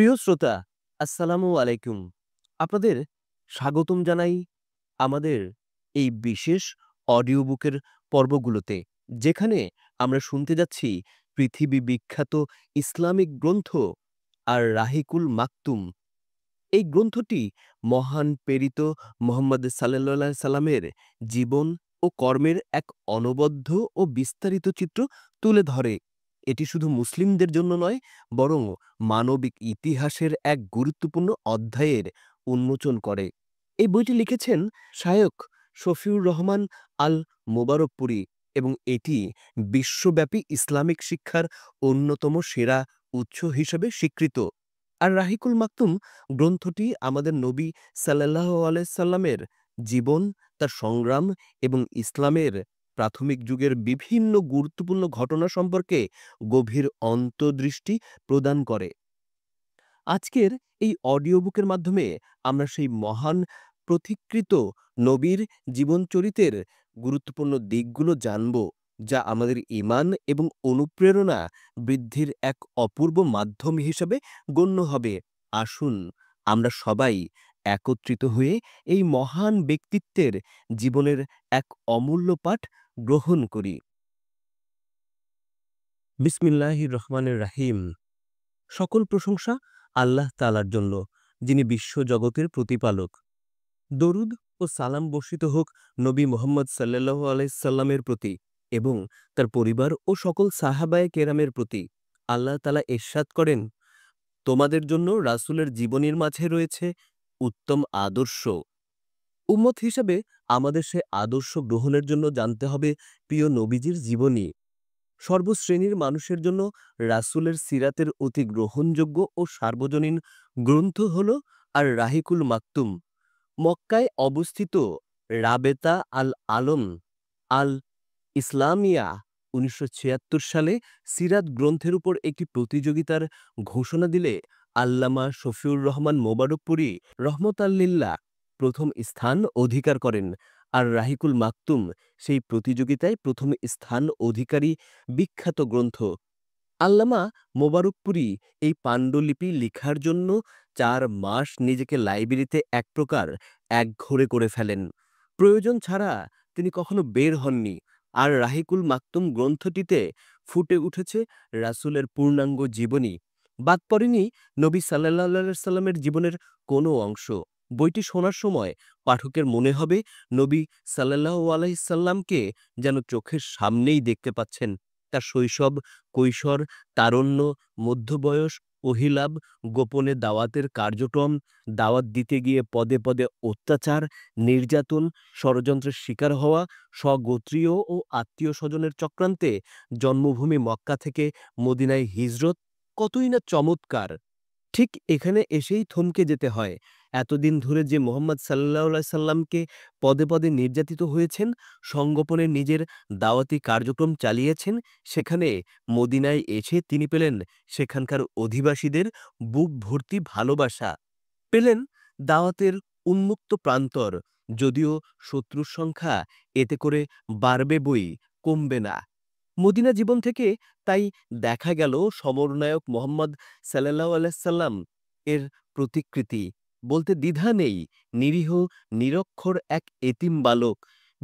প্রিয় শ্রোতা আসসালামু আলাইকুম আপনাদের স্বাগতম জানাই আমাদের এই বিশেষ অডিও বুকের পর্বগুলোতে যেখানে আমরা শুনতে যাচ্ছি পৃথিবী বিখ্যাত ইসলামিক গ্রন্থ আর রাহিকুল মাকতুম এই গ্রন্থটি মহান প্রেরিত মোহাম্মদ সাল্লা সাল্লামের জীবন ও কর্মের এক অনবদ্য ও বিস্তারিত চিত্র তুলে ধরে এটি শুধু মুসলিমদের জন্য নয় বরং মানবিক ইতিহাসের এক গুরুত্বপূর্ণ অধ্যায়ের উন্মোচন করে এই বইটি লিখেছেন সায়ক শফিউর রহমান আল মোবারকপুরি এবং এটি বিশ্বব্যাপী ইসলামিক শিক্ষার অন্যতম সেরা উৎস হিসেবে স্বীকৃত আর রাহিকুল মাকতুম গ্রন্থটি আমাদের নবী সাল্লাহ আলাইসাল্লামের জীবন তার সংগ্রাম এবং ইসলামের প্রাথমিক যুগের বিভিন্ন গুরুত্বপূর্ণ ঘটনা সম্পর্কে গভীর অন্তর্দৃষ্টি প্রদান করে আজকের এই অডিও বুকের মাধ্যমে আমরা সেই মহান প্রতিকৃত নবীর জীবনচরিতের গুরুত্বপূর্ণ দিকগুলো জানব যা আমাদের ইমান এবং অনুপ্রেরণা বৃদ্ধির এক অপূর্ব মাধ্যম হিসেবে গণ্য হবে আসুন আমরা সবাই একত্রিত হয়ে এই মহান ব্যক্তিত্বের জীবনের এক অমূল্য পাঠ গ্রহণ করি বিসমিল্লাহ রহমানের রাহিম সকল প্রশংসা আল্লাহ তালার জন্য যিনি বিশ্বজগতের প্রতিপালক দরুদ ও সালাম বর্ষিত হোক নবী মোহাম্মদ সাল্লু আলাইসাল্লামের প্রতি এবং তার পরিবার ও সকল সাহাবায় কেরামের প্রতি আল্লাহ তালা এরশাদ করেন তোমাদের জন্য রাসুলের জীবনীর মাঝে রয়েছে উত্তম আদর্শ উম্মত হিসাবে আমাদের সে আদর্শ গ্রহণের জন্য জানতে হবে প্রিয় নবীজির জীবনী সর্বশ্রেণীর মানুষের জন্য রাসুলের সিরাতের অতি গ্রহণযোগ্য ও সার্বজনীন গ্রন্থ হল আর রাহিকুল মাকতুম মক্কায় অবস্থিত রাবেতা আল আলম আল ইসলামিয়া উনিশশো সালে সিরাত গ্রন্থের উপর একটি প্রতিযোগিতার ঘোষণা দিলে আল্লামা শফিউর রহমান মোবারকপুরি রহমতাল্লিল্লা প্রথম স্থান অধিকার করেন আর রাহিকুল মাকতুম সেই প্রতিযোগিতায় প্রথম স্থান অধিকারী বিখ্যাত গ্রন্থ আল্লামা মোবারকপুরি এই পাণ্ডুলিপি লিখার জন্য চার মাস নিজেকে লাইব্রেরিতে এক প্রকার ঘরে করে ফেলেন প্রয়োজন ছাড়া তিনি কখনো বের হননি আর রাহিকুল মাকতুম গ্রন্থটিতে ফুটে উঠেছে রাসুলের পূর্ণাঙ্গ জীবনী বাদ পড়েনি নবী সাল্লা সাল্লামের জীবনের কোনো অংশ বইটি শোনার সময় পাঠকের মনে হবে নবী সাল্লাহ আলাইসাল্লামকে যেন চোখের সামনেই দেখতে পাচ্ছেন তার শৈশব কৈশোর তারণ্য মধ্যবয়স অহিলাভ গোপনে দাওয়াতের কার্যক্রম দাওয়াত দিতে গিয়ে পদে পদে অত্যাচার নির্যাতন ষড়যন্ত্রের শিকার হওয়া স্বগোত্রীয় ও আত্মীয় স্বজনের চক্রান্তে জন্মভূমি মক্কা থেকে মদিনায় হিজরত কতই না চমৎকার ঠিক এখানে এসেই থমকে যেতে হয় এতদিন ধরে যে মোহাম্মদ সাল্লাহ সাল্লামকে পদে পদে নির্যাতিত হয়েছেন সংগোপনে নিজের দাওয়াতি কার্যক্রম চালিয়েছেন সেখানে মদিনায় এসে তিনি পেলেন সেখানকার অধিবাসীদের বুক ভর্তি ভালোবাসা পেলেন দাওয়াতের উন্মুক্ত প্রান্তর যদিও শত্রুর সংখ্যা এতে করে বাড়বে বই কমবে না মদিনা জীবন থেকে তাই দেখা গেল সমরনায়ক মোহাম্মদ সাল্লা আলাইসাল্লাম এর প্রতিকৃতি বলতে দ্বিধা নেই নিরীহ নিরক্ষর এক এতিম বালক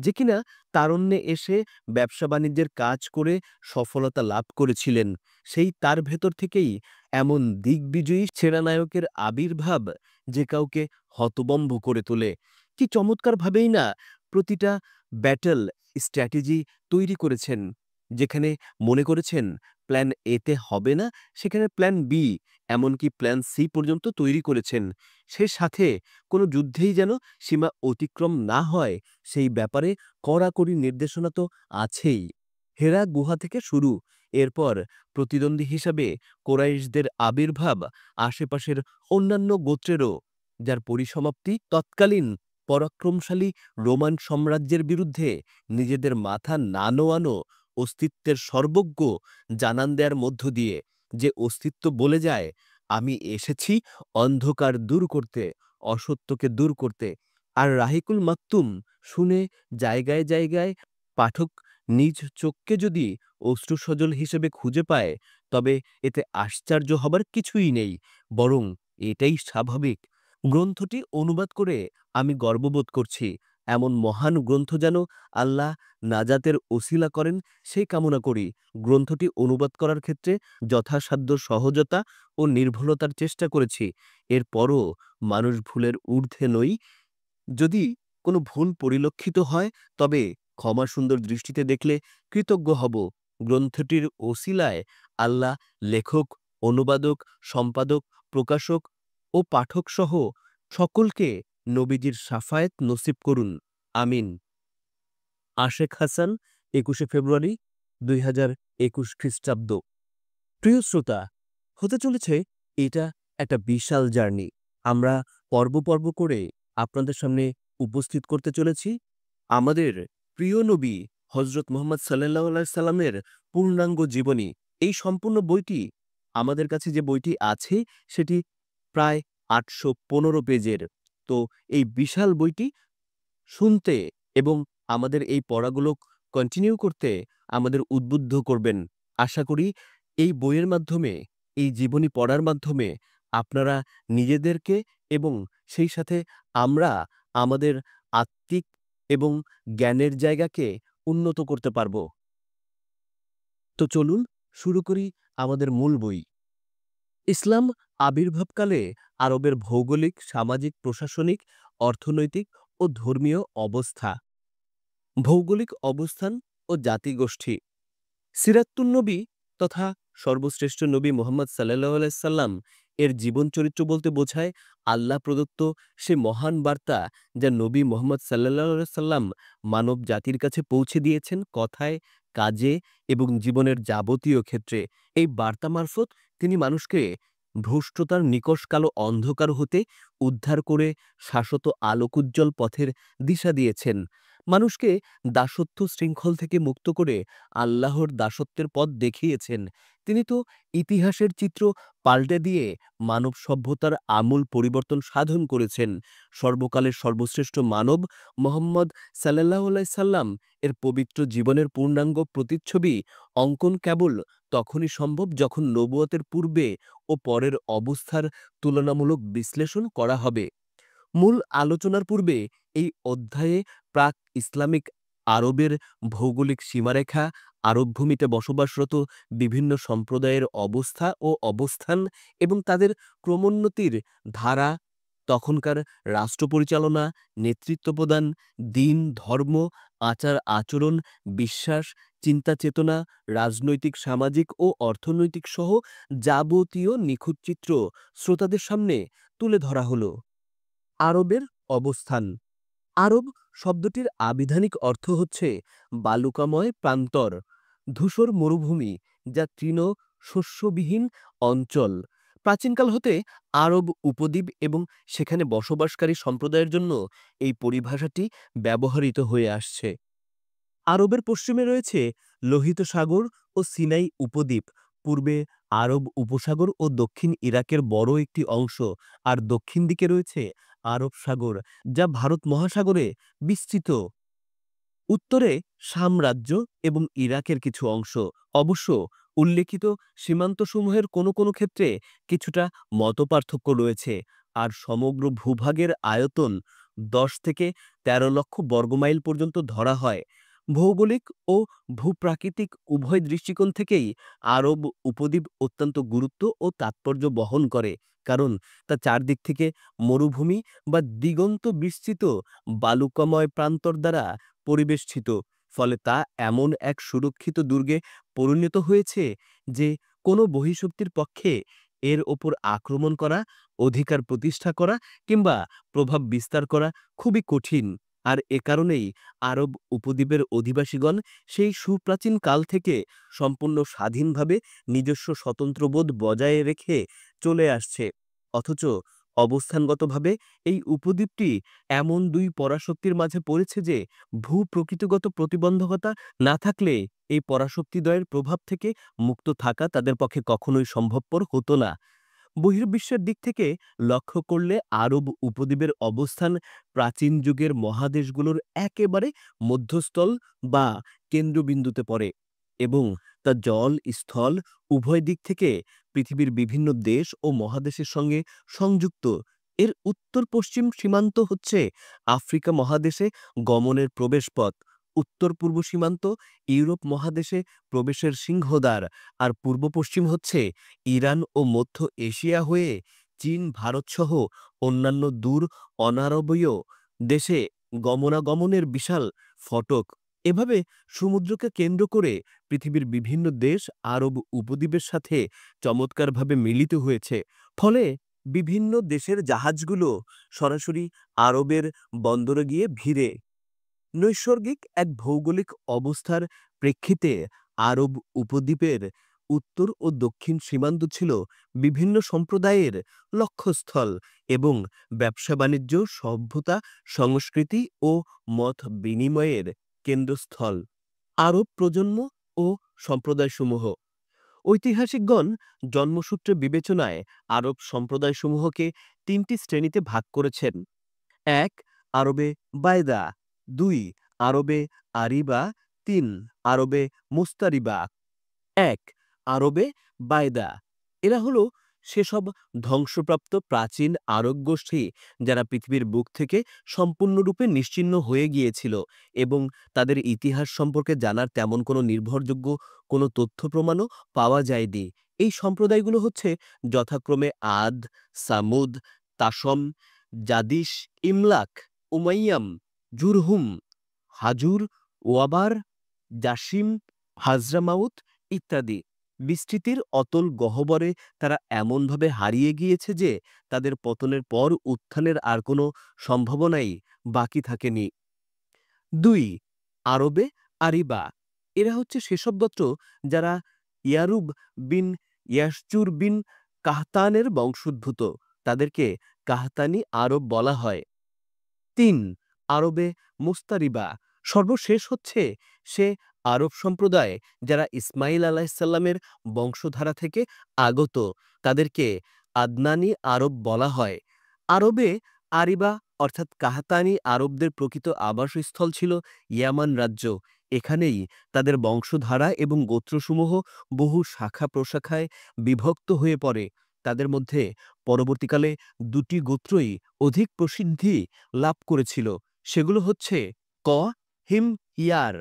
যে কিনা তারণ্যে এসে ব্যবসা বাণিজ্যের কাজ করে সফলতা লাভ করেছিলেন সেই তার ভেতর থেকেই এমন দিগ্বিজয়ী সেরানায়কের আবির্ভাব যে কাউকে হতবম্ব করে তোলে কি চমৎকারভাবেই না প্রতিটা ব্যাটল স্ট্র্যাটেজি তৈরি করেছেন যেখানে মনে করেছেন প্ল্যান এতে হবে না সেখানে প্ল্যান বি এমনকি প্ল্যান সি পর্যন্ত তৈরি করেছেন সে সাথে কোনো যুদ্ধেই যেন সীমা অতিক্রম না হয় সেই ব্যাপারে কড়াকড়ি নির্দেশনা তো আছেই হেরা গুহা থেকে শুরু এরপর প্রতিদ্বন্দ্বী হিসাবে কোরাইশদের আবির্ভাব আশেপাশের অন্যান্য গোত্রেরও যার পরিসমাপ্তি তৎকালীন পরাক্রমশালী রোমান সাম্রাজ্যের বিরুদ্ধে নিজেদের মাথা না নোয়ানো অস্তিত্বের সর্বজ্ঞ জানান দেয়ার মধ্য দিয়ে যে অস্তিত্ব বলে যায় আমি এসেছি অন্ধকার দূর করতে অসত্যকে দূর করতে আর রাহিকুল মাত্তুম শুনে জায়গায় জায়গায় পাঠক নিজ চোখকে যদি অশ্রুসজল হিসেবে খুঁজে পায় তবে এতে আশ্চর্য হবার কিছুই নেই বরং এটাই স্বাভাবিক গ্রন্থটি অনুবাদ করে আমি গর্ববোধ করছি এমন মহান গ্রন্থ যেন আল্লাহ নাজাতের ওসিলা করেন সেই কামনা করি গ্রন্থটি অনুবাদ করার ক্ষেত্রে যথাসাধ্য সহজতা ও নির্ভুলতার চেষ্টা করেছি এরপরও মানুষ ভুলের ঊর্ধ্বে নই যদি কোনো ভুল পরিলক্ষিত হয় তবে ক্ষমা সুন্দর দৃষ্টিতে দেখলে কৃতজ্ঞ হব গ্রন্থটির ওসিলায় আল্লাহ লেখক অনুবাদক সম্পাদক প্রকাশক ও পাঠকসহ সকলকে নবীজির সাফায়েত নসিব করুন আমিন আশেখ হাসান একুশে ফেব্রুয়ারি দুই হাজার একুশ খ্রিস্টাব্দ প্রিয় শ্রোতা হতে চলেছে এটা একটা বিশাল জার্নি আমরা পর্ব পর্ব করে আপনাদের সামনে উপস্থিত করতে চলেছি আমাদের প্রিয় নবী হজরত মোহাম্মদ সাল্লাহ সাল্লামের পূর্ণাঙ্গ জীবনী এই সম্পূর্ণ বইটি আমাদের কাছে যে বইটি আছে সেটি প্রায় আটশো পনেরো পেজের তো এই বিশাল বইটি শুনতে এবং আমাদের এই পড়াগুলো কন্টিনিউ করতে আমাদের উদ্বুদ্ধ করবেন আশা করি এই বইয়ের মাধ্যমে এই জীবনী পড়ার মাধ্যমে আপনারা নিজেদেরকে এবং সেই সাথে আমরা আমাদের আত্মিক এবং জ্ঞানের জায়গাকে উন্নত করতে পারব তো চলুন শুরু করি আমাদের মূল বই ইসলাম আবির্ভাবকালে আরবের ভৌগোলিক সামাজিক প্রশাসনিক অর্থনৈতিক ও ধর্মীয় অবস্থা ভৌগোলিক অবস্থান ও জাতিগোষ্ঠী সিরাত্তুন্নবী তথা সর্বশ্রেষ্ঠ নবী মোহাম্মদ সাল্লা আলাইসাল্লাম এর জীবন চরিত্র বলতে বোঝায় আল্লাহ প্রদত্ত সে মহান বার্তা যা নবী মোহাম্মদ সাল্লা সাল্লাম মানব জাতির কাছে পৌঁছে দিয়েছেন কথায় কাজে এবং জীবনের যাবতীয় ক্ষেত্রে এই বার্তা মারফত তিনি মানুষকে ভ্রষ্টতার নিকষকালো অন্ধকার হতে উদ্ধার করে শাশ্বত আলোকুজ্জ্বল পথের দিশা দিয়েছেন মানুষকে দাসত্ব শৃঙ্খল থেকে মুক্ত করে আল্লাহর দাসত্বের পথ দেখিয়েছেন তিনি তো ইতিহাসের চিত্র পাল্টে দিয়ে মানব সভ্যতার আমূল পরিবর্তন সাধন করেছেন সর্বকালের সর্বশ্রেষ্ঠ মানব মোহাম্মদ সাল্লাহ সাল্লাম এর পবিত্র জীবনের পূর্ণাঙ্গ প্রতিচ্ছবি অঙ্কন কেবল তখনই সম্ভব যখন নবুয়তের পূর্বে ও পরের অবস্থার তুলনামূলক বিশ্লেষণ করা হবে মূল আলোচনার পূর্বে এই অধ্যায়ে প্রাক ইসলামিক আরবের ভৌগোলিক সীমারেখা আরব ভূমিতে বসবাসরত বিভিন্ন সম্প্রদায়ের অবস্থা ও অবস্থান এবং তাদের ক্রমোন্নতির ধারা তখনকার রাষ্ট্র পরিচালনা নেতৃত্ব প্রদান দিন ধর্ম আচার আচরণ বিশ্বাস চিন্তা চেতনা রাজনৈতিক সামাজিক ও অর্থনৈতিক সহ যাবতীয় নিখুঁত চিত্র শ্রোতাদের সামনে তুলে ধরা হলো আরবের অবস্থান আরব শব্দটির আবিধানিক অর্থ হচ্ছে বালুকাময় প্রান্তর ধূসর মরুভূমি যা তৃণ শস্যবিহীন অঞ্চল প্রাচীনকাল হতে আরব উপদ্বীপ এবং সেখানে বসবাসকারী সম্প্রদায়ের জন্য এই পরিভাষাটি ব্যবহৃত হয়ে আসছে আরবের পশ্চিমে রয়েছে লোহিত সাগর ও সিনাই উপদ্বীপ পূর্বে আরব উপসাগর ও দক্ষিণ ইরাকের বড় একটি অংশ আর দক্ষিণ দিকে রয়েছে আরব সাগর যা ভারত মহাসাগরে বিস্তৃত উত্তরে সাম্রাজ্য এবং ইরাকের কিছু অংশ অবশ্য উল্লেখিত সীমান্তসমূহের কোনো কোনো ক্ষেত্রে কিছুটা মতপার্থক্য রয়েছে আর সমগ্র ভূভাগের আয়তন দশ থেকে ১৩ লক্ষ বর্গমাইল পর্যন্ত ধরা হয় ভৌগোলিক ও ভূপ্রাকৃতিক উভয় দৃষ্টিকোণ থেকেই আরব উপদ্বীপ অত্যন্ত গুরুত্ব ও তাৎপর্য বহন করে কারণ তা চারদিক থেকে মরুভূমি বা দিগন্ত বিস্তৃত বালুকাময় প্রান্তর দ্বারা পরিবেষ্টিত ফলে তা এমন এক সুরক্ষিত দুর্গে পরিণত হয়েছে যে কোনো বহিঃশক্তির পক্ষে এর ওপর আক্রমণ করা অধিকার প্রতিষ্ঠা করা কিংবা প্রভাব বিস্তার করা খুবই কঠিন আর এ কারণেই আরব উপদ্বীপের অধিবাসীগণ সেই সুপ্রাচীন কাল থেকে সম্পূর্ণ স্বাধীনভাবে নিজস্ব স্বতন্ত্রবোধ বজায় রেখে চলে আসছে অথচ অবস্থানগতভাবে এই উপদ্বীপটি এমন দুই পরাশক্তির মাঝে পড়েছে যে ভূ প্রকৃতিগত প্রতিবন্ধকতা না থাকলে এই পরাশক্তিদ্বয়ের প্রভাব থেকে মুক্ত থাকা তাদের পক্ষে কখনোই সম্ভবপর হতো না বহির্বিশ্বের দিক থেকে লক্ষ্য করলে আরব উপদ্বীপের অবস্থান প্রাচীন যুগের মহাদেশগুলোর একেবারে মধ্যস্থল বা কেন্দ্রবিন্দুতে পড়ে এবং তা জল স্থল উভয় দিক থেকে পৃথিবীর বিভিন্ন দেশ ও মহাদেশের সঙ্গে সংযুক্ত এর উত্তর পশ্চিম সীমান্ত হচ্ছে আফ্রিকা মহাদেশে গমনের প্রবেশপথ উত্তর পূর্ব সীমান্ত ইউরোপ মহাদেশে প্রবেশের সিংহদ্বার আর পূর্ব পশ্চিম হচ্ছে ইরান ও মধ্য এশিয়া হয়ে চীন ভারতসহ অন্যান্য দূর অনারবীয় দেশে গমনাগমনের বিশাল ফটক এভাবে সমুদ্রকে কেন্দ্র করে পৃথিবীর বিভিন্ন দেশ আরব উপদ্বীপের সাথে চমৎকারভাবে মিলিত হয়েছে ফলে বিভিন্ন দেশের জাহাজগুলো সরাসরি আরবের বন্দরে গিয়ে ভিড়ে নৈসর্গিক এক ভৌগোলিক অবস্থার প্রেক্ষিতে আরব উপদ্বীপের উত্তর ও দক্ষিণ সীমান্ত ছিল বিভিন্ন সম্প্রদায়ের লক্ষ্যস্থল এবং ব্যবসা বাণিজ্য সভ্যতা সংস্কৃতি ও মত বিনিময়ের কেন্দ্রস্থল আরব প্রজন্ম ও সম্প্রদায়সমূহ ঐতিহাসিকগণ জন্মসূত্রে বিবেচনায় আরব সম্প্রদায়সমূহকে তিনটি শ্রেণীতে ভাগ করেছেন এক আরবে বায়দা দুই আরবে আরিবা তিন আরবে মুস্তারিবা এক আরবে বায়দা এরা হলো সেসব ধ্বংসপ্রাপ্ত প্রাচীন আরব গোষ্ঠী যারা পৃথিবীর বুক থেকে সম্পূর্ণরূপে নিশ্চিহ্ন হয়ে গিয়েছিল এবং তাদের ইতিহাস সম্পর্কে জানার তেমন কোনো নির্ভরযোগ্য কোনো তথ্য প্রমাণও পাওয়া যায়নি এই সম্প্রদায়গুলো হচ্ছে যথাক্রমে আদ সামুদ তাসম জাদিস ইমলাক উমাইয়াম জুরহুম হাজুর ওয়াবার জাসিম হাজরামাউত ইত্যাদি বিস্তৃতির অতল গহ্বরে তারা এমনভাবে হারিয়ে গিয়েছে যে তাদের পতনের পর উত্থানের আর কোনো সম্ভাবনাই বাকি থাকেনি দুই আরবে আরিবা এরা হচ্ছে সেসব গত্র যারা ইয়ারুব বিন ইয়াসচুর বিন কাহতানের বংশোদ্ভূত তাদেরকে কাহতানি আরব বলা হয় তিন আরবে মুস্তারিবা সর্বশেষ হচ্ছে সে আরব সম্প্রদায় যারা ইসমাইল আলাহিসাল্লামের বংশধারা থেকে আগত তাদেরকে আদনানি আরব বলা হয় আরবে আরিবা অর্থাৎ কাহাতানি আরবদের প্রকৃত আবাসস্থল ছিল ইয়ামান রাজ্য এখানেই তাদের বংশধারা এবং গোত্রসমূহ বহু শাখা প্রশাখায় বিভক্ত হয়ে পড়ে তাদের মধ্যে পরবর্তীকালে দুটি গোত্রই অধিক প্রসিদ্ধি লাভ করেছিল সেগুলো হচ্ছে ক হিম ইয়ার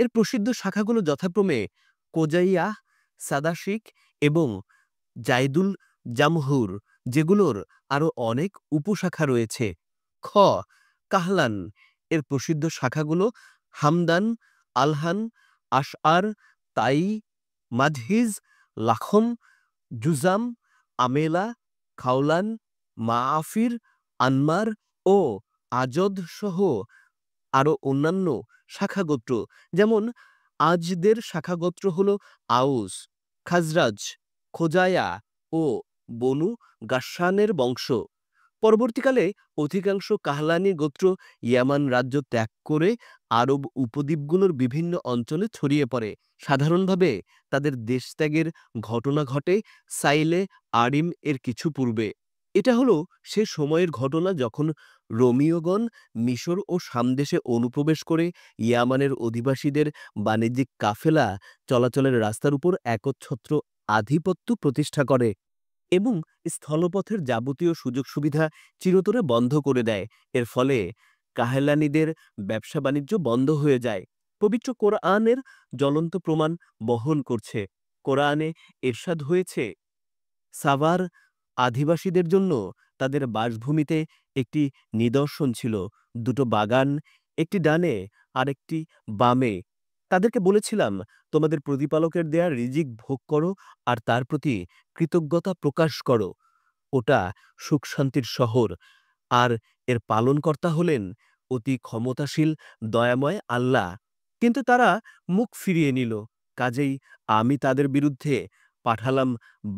এর প্রসিদ্ধ শাখাগুলো যথাক্রমে কোজাইয়া সাদাশিক এবং জাইদুল জামহুর যেগুলোর আরও অনেক উপশাখা রয়েছে খ কাহলান এর প্রসিদ্ধ শাখাগুলো হামদান আলহান আশআর তাই মাঝহিজ লাখম জুজাম আমেলা খাওলান মা আফির আনমার ও আজদ সহ আরও অন্যান্য শাখাগোত্র যেমন আজদের শাখাগোত্র হল আউস খাজরাজ খোজায়া ও বনু গাসানের বংশ পরবর্তীকালে অধিকাংশ কাহলানি গোত্র ইয়ামান রাজ্য ত্যাগ করে আরব উপদ্বীপগুলোর বিভিন্ন অঞ্চলে ছড়িয়ে পড়ে সাধারণভাবে তাদের দেশত্যাগের ঘটনা ঘটে সাইলে আরিম এর কিছু পূর্বে এটা হলো সে সময়ের ঘটনা যখন রোমিওগণ মিশর ও সামদেশে অনুপ্রবেশ করে ইয়ামানের অধিবাসীদের বাণিজ্যিক কাফেলা চলাচলের রাস্তার উপর একচ্ছত্র আধিপত্য প্রতিষ্ঠা করে এবং স্থলপথের যাবতীয় সুযোগ সুবিধা চিরতরে বন্ধ করে দেয় এর ফলে কাহেলানিদের ব্যবসা বাণিজ্য বন্ধ হয়ে যায় পবিত্র কোরআনের জ্বলন্ত প্রমাণ বহন করছে কোরআনে এরশাদ হয়েছে সাভার আদিবাসীদের জন্য তাদের বাসভূমিতে একটি নিদর্শন ছিল দুটো বাগান একটি ডানে আর একটি বামে তাদেরকে বলেছিলাম তোমাদের প্রতিপালকের দেয়া রিজিক ভোগ করো আর তার প্রতি কৃতজ্ঞতা প্রকাশ করো ওটা সুখ শান্তির শহর আর এর পালনকর্তা হলেন অতি ক্ষমতাশীল দয়াময় আল্লাহ কিন্তু তারা মুখ ফিরিয়ে নিল কাজেই আমি তাদের বিরুদ্ধে পাঠালাম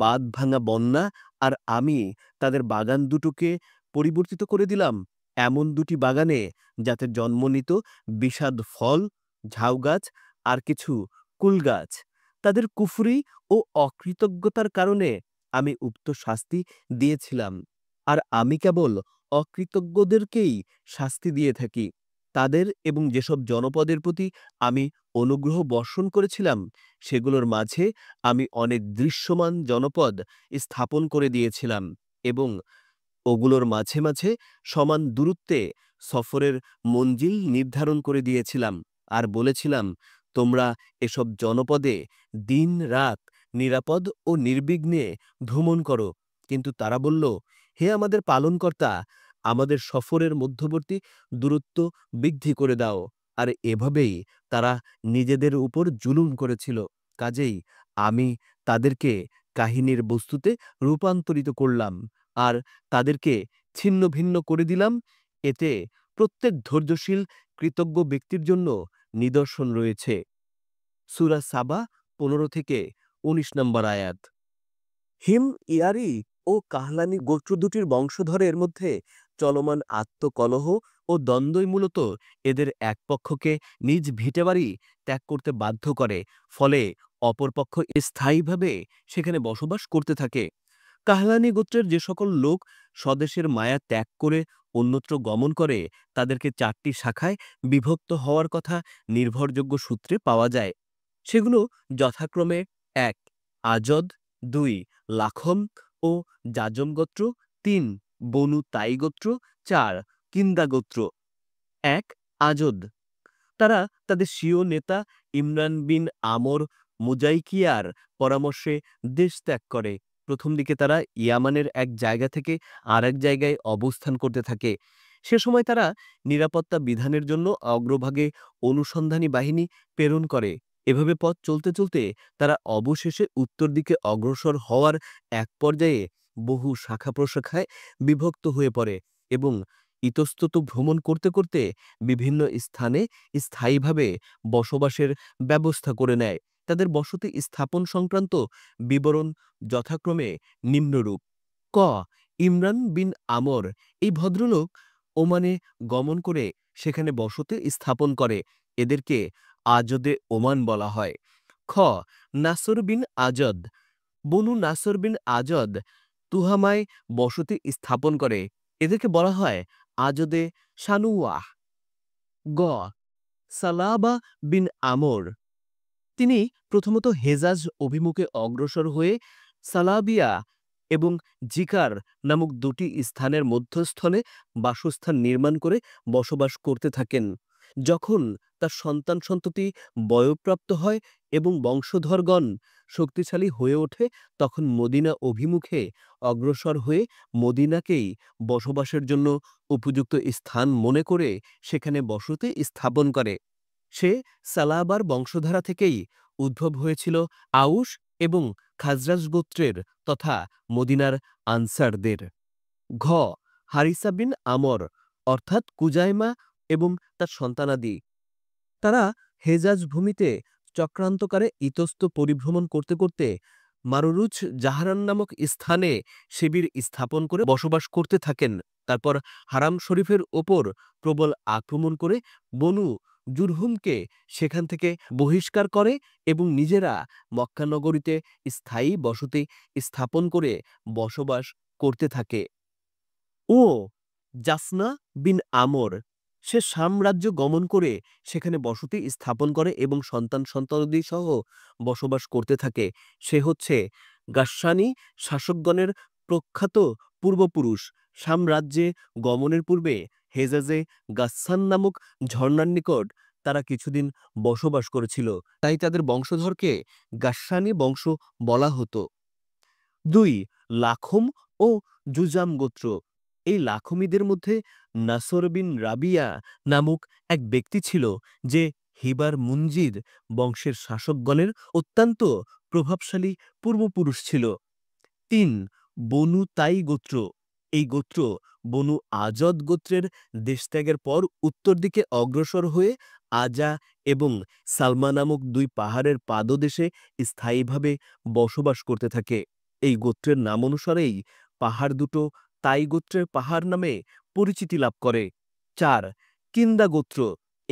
বাদ ভাঙা বন্যা আর আমি তাদের বাগান দুটোকে পরিবর্তিত করে দিলাম এমন দুটি বাগানে যাতে জন্ম নিত বিষাদ ফল ঝাউ গাছ আর কিছু কুল গাছ তাদের কুফরি ও অকৃতজ্ঞতার কারণে আমি উক্ত শাস্তি দিয়েছিলাম আর আমি কেবল অকৃতজ্ঞদেরকেই শাস্তি দিয়ে থাকি তাদের এবং যেসব জনপদের প্রতি আমি অনুগ্রহ বর্ষণ করেছিলাম সেগুলোর মাঝে আমি অনেক দৃশ্যমান জনপদ স্থাপন করে দিয়েছিলাম এবং ওগুলোর মাঝে মাঝে সমান দূরত্বে সফরের মঞ্জিল নির্ধারণ করে দিয়েছিলাম আর বলেছিলাম তোমরা এসব জনপদে দিন রাত নিরাপদ ও নির্বিঘ্নে ভ্রমণ করো কিন্তু তারা বলল হে আমাদের পালনকর্তা আমাদের সফরের মধ্যবর্তী দূরত্ব বৃদ্ধি করে দাও আর এভাবেই তারা নিজেদের উপর জুলুম করেছিল কাজেই আমি তাদেরকে কাহিনীর বস্তুতে রূপান্তরিত করলাম আর তাদেরকে ছিন্ন ভিন্ন করে দিলাম এতে প্রত্যেক ধৈর্যশীল কৃতজ্ঞ ব্যক্তির জন্য নিদর্শন রয়েছে সুরা সাবা পনেরো থেকে ১৯ নম্বর আয়াত হিম ইয়ারি ও কাহলানি গোত্র দুটির বংশধরের মধ্যে চলমান আত্মকলহ ও দ্বন্দ্বই মূলত এদের এক পক্ষকে নিজ ভিটেবাড়ি ত্যাগ করতে বাধ্য করে ফলে অপরপক্ষ স্থায়ীভাবে সেখানে বসবাস করতে থাকে কাহলানি গোত্রের যে সকল লোক স্বদেশের মায়া ত্যাগ করে অন্যত্র গমন করে তাদেরকে চারটি শাখায় বিভক্ত হওয়ার কথা নির্ভরযোগ্য সূত্রে পাওয়া যায় সেগুলো যথাক্রমে এক আজদ দুই লাখম ও যাজম গোত্র তিন বনু তাই গোত্র চার কিন্দা গোত্র এক আজদ তারা তাদের স্বীয় নেতা ইমরান বিন আমর মুজাইকিয়ার পরামর্শে দেশ ত্যাগ করে প্রথম দিকে তারা ইয়ামানের এক জায়গা থেকে আর এক জায়গায় অবস্থান করতে থাকে সে সময় তারা নিরাপত্তা বিধানের জন্য অগ্রভাগে অনুসন্ধানী বাহিনী প্রেরণ করে এভাবে পথ চলতে চলতে তারা অবশেষে উত্তর দিকে অগ্রসর হওয়ার এক পর্যায়ে বহু শাখা প্রশাখায় বিভক্ত হয়ে পড়ে এবং ইতস্তত ভ্রমণ করতে করতে বিভিন্ন স্থানে স্থায়ীভাবে বসবাসের ব্যবস্থা করে নেয় তাদের বসতি স্থাপন সংক্রান্ত বিবরণ যথাক্রমে নিম্নরূপ ক ইমরান বিন আমর এই ভদ্রলোক ওমানে গমন করে সেখানে বসতি স্থাপন করে এদেরকে আজদে ওমান বলা হয় খ নাসর বিন আজদ বনু নাসর বিন আজদ তুহামায় বসতি স্থাপন করে এদেরকে বলা হয় আজদে শানুয়াহ গ সালাবা বিন আমর তিনি প্রথমত হেজাজ অভিমুখে অগ্রসর হয়ে সালাবিয়া এবং জিকার নামক দুটি স্থানের মধ্যস্থলে বাসস্থান নির্মাণ করে বসবাস করতে থাকেন যখন তার সন্তান সন্ততি বয়প্রাপ্ত হয় এবং বংশধরগণ শক্তিশালী হয়ে ওঠে তখন মদিনা অভিমুখে অগ্রসর হয়ে মদিনাকেই বসবাসের জন্য উপযুক্ত স্থান মনে করে সেখানে বসতি স্থাপন করে সে সালাবার বংশধারা থেকেই উদ্ভব হয়েছিল আউস এবং খাজরাজ গোত্রের তথা মদিনার আনসারদের ঘ হারিসাবিন আমর অর্থাৎ কুজাইমা এবং তার সন্তানাদি তারা হেজাজ ভূমিতে চক্রান্তকারে ইতস্ত পরিভ্রমণ করতে করতে মারুরুজ জাহারান নামক স্থানে শিবির স্থাপন করে বসবাস করতে থাকেন তারপর হারাম শরীফের ওপর প্রবল আক্রমণ করে বনু জুরহুমকে সেখান থেকে বহিষ্কার করে এবং নিজেরা মক্কানগরীতে স্থায়ী বসতি স্থাপন করে বসবাস করতে থাকে ও জাসনা বিন আমর সে সাম্রাজ্য গমন করে সেখানে বসতি স্থাপন করে এবং সন্তান সন্তানদি সহ বসবাস করতে থাকে সে হচ্ছে গাস্সানি শাসকগণের প্রখ্যাত পূর্বপুরুষ সাম্রাজ্যে গমনের পূর্বে হেজাজে গাস্সান নামক ঝর্ণার নিকট তারা কিছুদিন বসবাস করেছিল তাই তাদের বংশধরকে গাস্সানি বংশ বলা হতো দুই লাখম ও জুজাম গোত্র এই লাখমিদের মধ্যে নাসর বিন রাবিয়া নামক এক ব্যক্তি ছিল যে হিবার মুঞ্জিদ বংশের শাসকগণের অত্যন্ত প্রভাবশালী পূর্বপুরুষ ছিল তিন বনু তাই গোত্র এই গোত্র বনু আজদ গোত্রের দেশত্যাগের পর উত্তর দিকে অগ্রসর হয়ে আজা এবং সালমা নামক দুই পাহাড়ের পাদদেশে স্থায়ীভাবে বসবাস করতে থাকে এই গোত্রের নাম অনুসারেই পাহাড় দুটো তাই গোত্রের পাহাড় নামে পরিচিতি লাভ করে চার কিন্দা গোত্র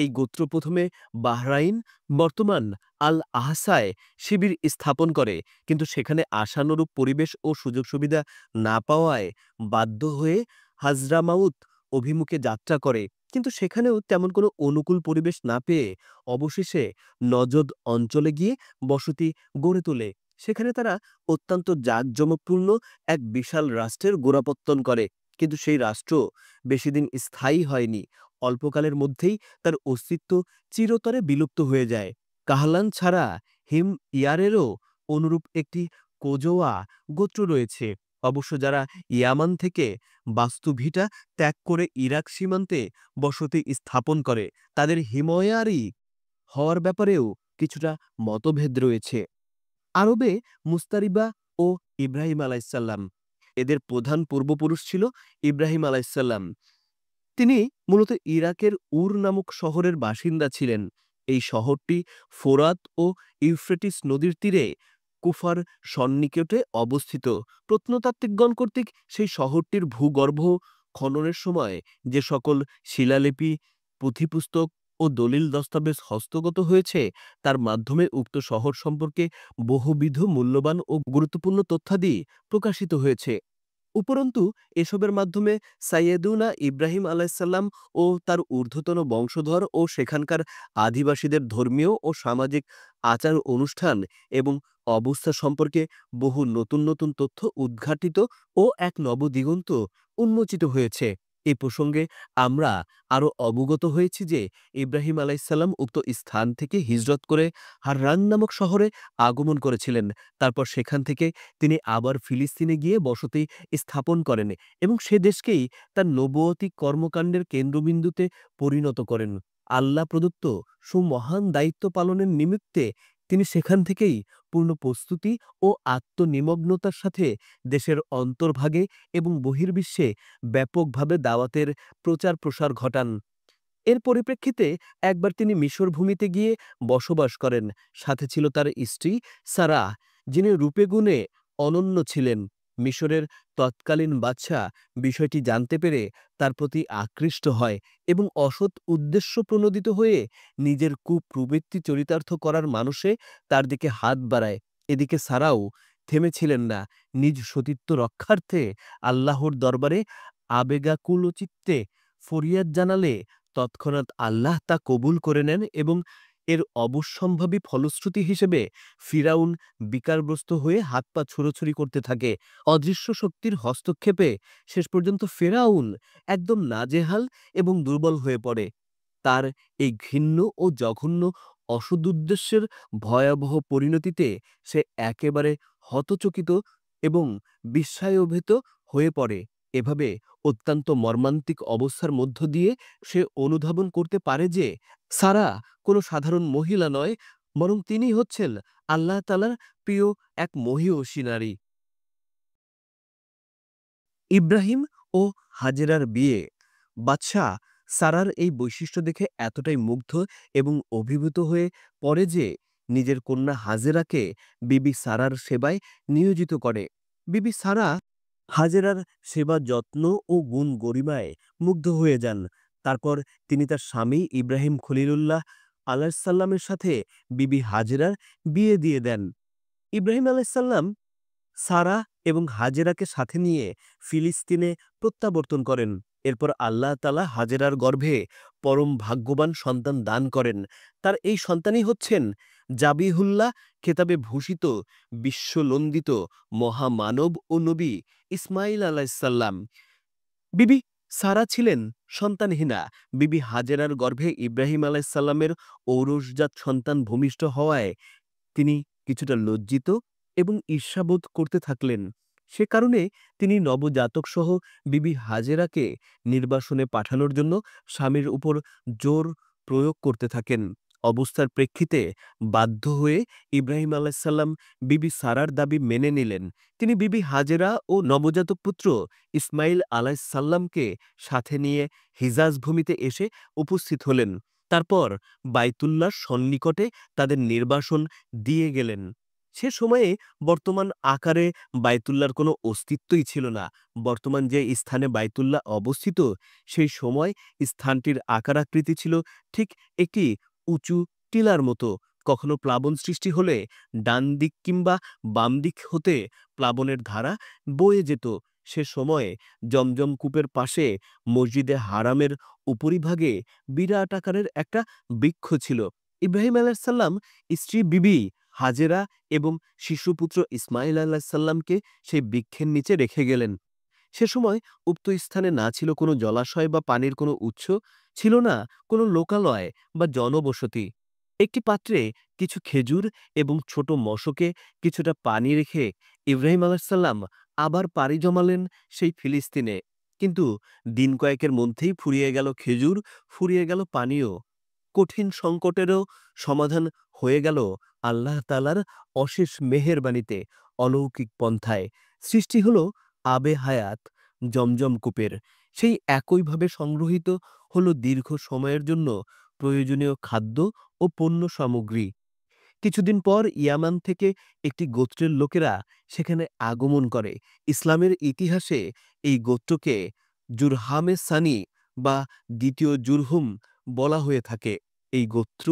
এই গোত্র প্রথমে বাহরাইন বর্তমান আল আহসায় শিবির স্থাপন করে কিন্তু সেখানে আশানুরূপ পরিবেশ ও সুযোগ সুবিধা না পাওয়ায় বাধ্য হয়ে হাজরামাউত অভিমুখে যাত্রা করে কিন্তু সেখানেও তেমন কোনো অনুকূল পরিবেশ না পেয়ে অবশেষে নজদ অঞ্চলে গিয়ে বসতি গড়ে তোলে সেখানে তারা অত্যন্ত জাঁকজমকপূর্ণ এক বিশাল রাষ্ট্রের গোড়াপত্তন করে কিন্তু সেই রাষ্ট্র বেশিদিন স্থায়ী হয়নি অল্পকালের মধ্যেই তার অস্তিত্ব চিরতরে বিলুপ্ত হয়ে যায় কাহলান ছাড়া হিম ইয়ারেরও অনুরূপ একটি কোজোয়া গোত্র রয়েছে অবশ্য যারা ইয়ামান থেকে বাস্তুভিটা ত্যাগ করে ইরাক সীমান্তে বসতি স্থাপন করে তাদের হিময়ারি হওয়ার ব্যাপারেও কিছুটা মতভেদ রয়েছে আরবে মুস্তারিবা ও ইব্রাহিম আলাইসাল্লাম এদের প্রধান পূর্বপুরুষ ছিল ইব্রাহিম আলাইসাল্লাম তিনি মূলত ইরাকের উর নামক শহরের বাসিন্দা ছিলেন এই শহরটি ফোরাত ও ইউফ্রেটিস নদীর তীরে কুফার সন্নিকটে অবস্থিত প্রত্নতাত্ত্বিকগণ কর্তৃক সেই শহরটির ভূগর্ভ খননের সময় যে সকল শিলালিপি পুঁথিপুস্তক ও দলিল দস্তাবেজ হস্তগত হয়েছে তার মাধ্যমে উক্ত শহর সম্পর্কে বহুবিধ মূল্যবান ও গুরুত্বপূর্ণ তথ্যাদি প্রকাশিত হয়েছে উপরন্তু এসবের মাধ্যমে সাইয়েদুনা ইব্রাহিম আলাইসাল্লাম ও তার ঊর্ধ্বতন বংশধর ও সেখানকার আদিবাসীদের ধর্মীয় ও সামাজিক আচার অনুষ্ঠান এবং অবস্থা সম্পর্কে বহু নতুন নতুন তথ্য উদ্ঘাটিত ও এক নবদিগন্ত উন্মোচিত হয়েছে এ প্রসঙ্গে আমরা আরও অবগত হয়েছি যে ইব্রাহিম আলাইসাল্লাম উক্ত স্থান থেকে হিজরত করে হাররান নামক শহরে আগমন করেছিলেন তারপর সেখান থেকে তিনি আবার ফিলিস্তিনে গিয়ে বসতি স্থাপন করেন এবং সে দেশকেই তার নবতী কর্মকাণ্ডের কেন্দ্রবিন্দুতে পরিণত করেন আল্লা প্রদত্ত সুমহান দায়িত্ব পালনের নিমিত্তে তিনি সেখান থেকেই পূর্ণ প্রস্তুতি ও আত্মনিমগ্নতার সাথে দেশের অন্তর্ভাগে এবং বহির্বিশ্বে ব্যাপকভাবে দাওয়াতের প্রচার প্রসার ঘটান এর পরিপ্রেক্ষিতে একবার তিনি মিশর ভূমিতে গিয়ে বসবাস করেন সাথে ছিল তার স্ত্রী সারা যিনি রূপে গুণে অনন্য ছিলেন মিশরের তৎকালীন বাদশাহ বিষয়টি জানতে পেরে তার প্রতি আকৃষ্ট হয় এবং অসৎ উদ্দেশ্য প্রণোদিত হয়ে নিজের কুপ্রবৃত্তি চরিতার্থ করার মানুষে তার দিকে হাত বাড়ায় এদিকে সারাও থেমেছিলেন না নিজ সতীত্ব রক্ষার্থে আল্লাহর দরবারে আবেগাকুলচিত্তে ফরিয়াদ জানালে তৎক্ষণাৎ আল্লাহ তা কবুল করে নেন এবং এর অবশ্যম্ভাবী ফলশ্রুতি হিসেবে ফিরাউন বিকারগ্রস্ত হয়ে হাত পা ছোড়োছুরি করতে থাকে অদৃশ্য শক্তির হস্তক্ষেপে শেষ পর্যন্ত ফেরাউন একদম নাজেহাল এবং দুর্বল হয়ে পড়ে তার এই ঘৃণ্য ও জঘন্য অসদুদ্দেশ্যের ভয়াবহ পরিণতিতে সে একেবারে হতচকিত এবং বিস্ময়োভেত হয়ে পড়ে এভাবে অত্যন্ত মর্মান্তিক অবস্থার মধ্য দিয়ে সে অনুধাবন করতে পারে যে সারা কোনো সাধারণ মহিলা নয় বরং তিনি হচ্ছেন আল্লাহ তালার প্রিয় এক মহিয়সী নারী ইব্রাহিম ও হাজেরার বিয়ে বাদশাহ সারার এই বৈশিষ্ট্য দেখে এতটাই মুগ্ধ এবং অভিভূত হয়ে পরে যে নিজের কন্যা হাজেরাকে বিবি সারার সেবায় নিয়োজিত করে বিবি সারা হাজেরার সেবা যত্ন ও গুণ গরিমায় মুগ্ধ হয়ে যান তারপর তিনি তার স্বামী ইব্রাহিম খলিলুল্লাহ আলাহসাল্লামের সাথে বিবি হাজেরার বিয়ে দিয়ে দেন ইব্রাহিম আলাইসাল্লাম সারা এবং হাজেরাকে সাথে নিয়ে ফিলিস্তিনে প্রত্যাবর্তন করেন এরপর আল্লাহ তালা হাজেরার গর্ভে পরম ভাগ্যবান সন্তান দান করেন তার এই সন্তানই হচ্ছেন জাবিহুল্লাহ খেতাবে ভূষিত বিশ্বলন্দিত মহামানব ও নবী ইসমাইল আলাইসাল্লাম বিবি সারা ছিলেন সন্তানহীনা বিবি হাজেরার গর্ভে ইব্রাহিম আলাইসাল্লামের ঔরসজাত সন্তান ভূমিষ্ঠ হওয়ায় তিনি কিছুটা লজ্জিত এবং ঈর্ষাবোধ করতে থাকলেন সে কারণে তিনি নবজাতকসহ বিবি হাজেরাকে নির্বাসনে পাঠানোর জন্য স্বামীর উপর জোর প্রয়োগ করতে থাকেন অবস্থার প্রেক্ষিতে বাধ্য হয়ে ইব্রাহিম আলাইসাল্লাম বিবি সারার দাবি মেনে নিলেন তিনি বিবি হাজেরা ও নবজাতক পুত্র ইসমাইল আলাইসাল্লামকে সাথে নিয়ে হিজাজ ভূমিতে এসে উপস্থিত হলেন তারপর বাইতুল্লার সন্নিকটে তাদের নির্বাসন দিয়ে গেলেন সে সময়ে বর্তমান আকারে বাইতুল্লার কোনো অস্তিত্বই ছিল না বর্তমান যে স্থানে বাইতুল্লা অবস্থিত সেই সময় স্থানটির আকার আকৃতি ছিল ঠিক একটি উঁচু টিলার মতো কখনো প্লাবন সৃষ্টি হলে ডান দিক কিংবা বাম দিক হতে প্লাবনের ধারা বয়ে যেত সে সময়ে জমজম কূপের পাশে মসজিদে হারামের উপরিভাগে বিরাট আকারের একটা বৃক্ষ ছিল ইব্রাহিম আলাহিসাল্লাম স্ত্রী বিবি হাজেরা এবং শিশুপুত্র ইসমাইল আলাহিসাল্লামকে সেই বৃক্ষের নিচে রেখে গেলেন সে সময় উক্ত স্থানে না ছিল কোনো জলাশয় বা পানির কোনো উৎস ছিল না কোনো লোকালয় বা জনবসতি একটি পাত্রে কিছু খেজুর এবং ছোট মশকে কিছুটা পানি রেখে ইব্রাহিম আলাহাল্লাম আবার পাড়ি জমালেন সেই ফিলিস্তিনে কিন্তু দিন কয়েকের মধ্যেই ফুরিয়ে গেল খেজুর ফুরিয়ে গেল পানীয় কঠিন সংকটেরও সমাধান হয়ে গেল আল্লাহ আল্লাহতালার অশেষ মেহেরবাণীতে অলৌকিক পন্থায় সৃষ্টি হল আবে হায়াত জমজম কূপের সেই একইভাবে সংগ্রহিত হলো দীর্ঘ সময়ের জন্য প্রয়োজনীয় খাদ্য ও পণ্য সামগ্রী কিছুদিন পর ইয়ামান থেকে একটি গোত্রের লোকেরা সেখানে আগমন করে ইসলামের ইতিহাসে এই গোত্রকে জুরহামে সানি বা দ্বিতীয় জুরহুম বলা হয়ে থাকে এই গোত্র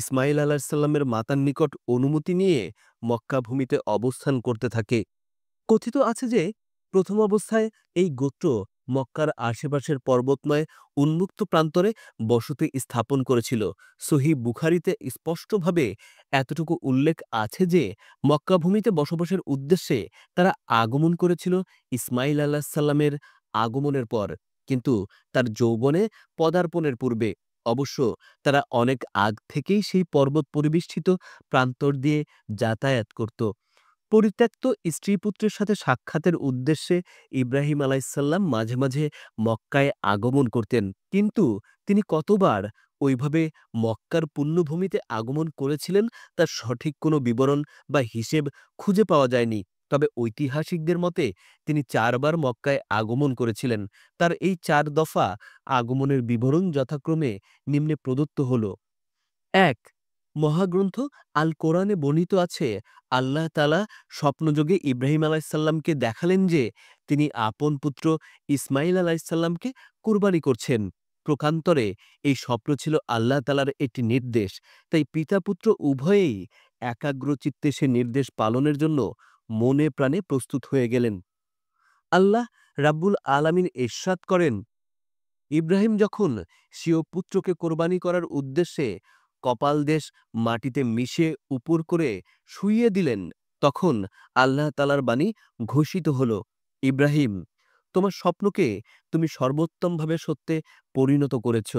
ইসমাইল আলাহিসাল্লামের মাতার নিকট অনুমতি নিয়ে মক্কা ভূমিতে অবস্থান করতে থাকে কথিত আছে যে প্রথম অবস্থায় এই গোত্র মক্কার আশেপাশের পর্বতময় উন্মুক্ত প্রান্তরে বসতি স্থাপন করেছিল সহি বুখারিতে স্পষ্টভাবে এতটুকু উল্লেখ আছে যে মক্কাভূমিতে বসবাসের উদ্দেশ্যে তারা আগমন করেছিল ইসমাইল আল্লাহ সাল্লামের আগমনের পর কিন্তু তার যৌবনে পদার্পণের পূর্বে অবশ্য তারা অনেক আগ থেকেই সেই পর্বত পরিবেষ্টিত প্রান্তর দিয়ে যাতায়াত করত পরিত্যক্ত স্ত্রী পুত্রের সাথে সাক্ষাতের উদ্দেশ্যে ইব্রাহিম আলাইসাল্লাম মাঝে মাঝে মক্কায় আগমন করতেন কিন্তু তিনি কতবার ওইভাবে মক্কার পুণ্যভূমিতে আগমন করেছিলেন তার সঠিক কোনো বিবরণ বা হিসেব খুঁজে পাওয়া যায়নি তবে ঐতিহাসিকদের মতে তিনি চারবার মক্কায় আগমন করেছিলেন তার এই চার দফা আগমনের বিবরণ যথাক্রমে নিম্নে প্রদত্ত হল এক মহাগ্রন্থ আল কোরআনে বর্ণিত আছে আল্লাহ তালা স্বপ্নযোগে ইব্রাহিম আলাইসাল্লামকে দেখালেন যে তিনি আপন পুত্র ইসমাইল আলাইসাল্লামকে কুরবানি করছেন প্রকান্তরে এই স্বপ্ন ছিল আল্লাহ তালার একটি নির্দেশ তাই পিতা পুত্র উভয়েই একাগ্রচিত্তে সে নির্দেশ পালনের জন্য মনে প্রাণে প্রস্তুত হয়ে গেলেন আল্লাহ রাব্বুল আলামিন এরশাদ করেন ইব্রাহিম যখন সিও পুত্রকে কোরবানি করার উদ্দেশ্যে কপালদেশ মাটিতে মিশে উপর করে শুইয়ে দিলেন তখন আল্লাহ তালার বাণী ঘোষিত হল ইব্রাহিম তোমার স্বপ্নকে তুমি সর্বোত্তমভাবে সত্যে পরিণত করেছ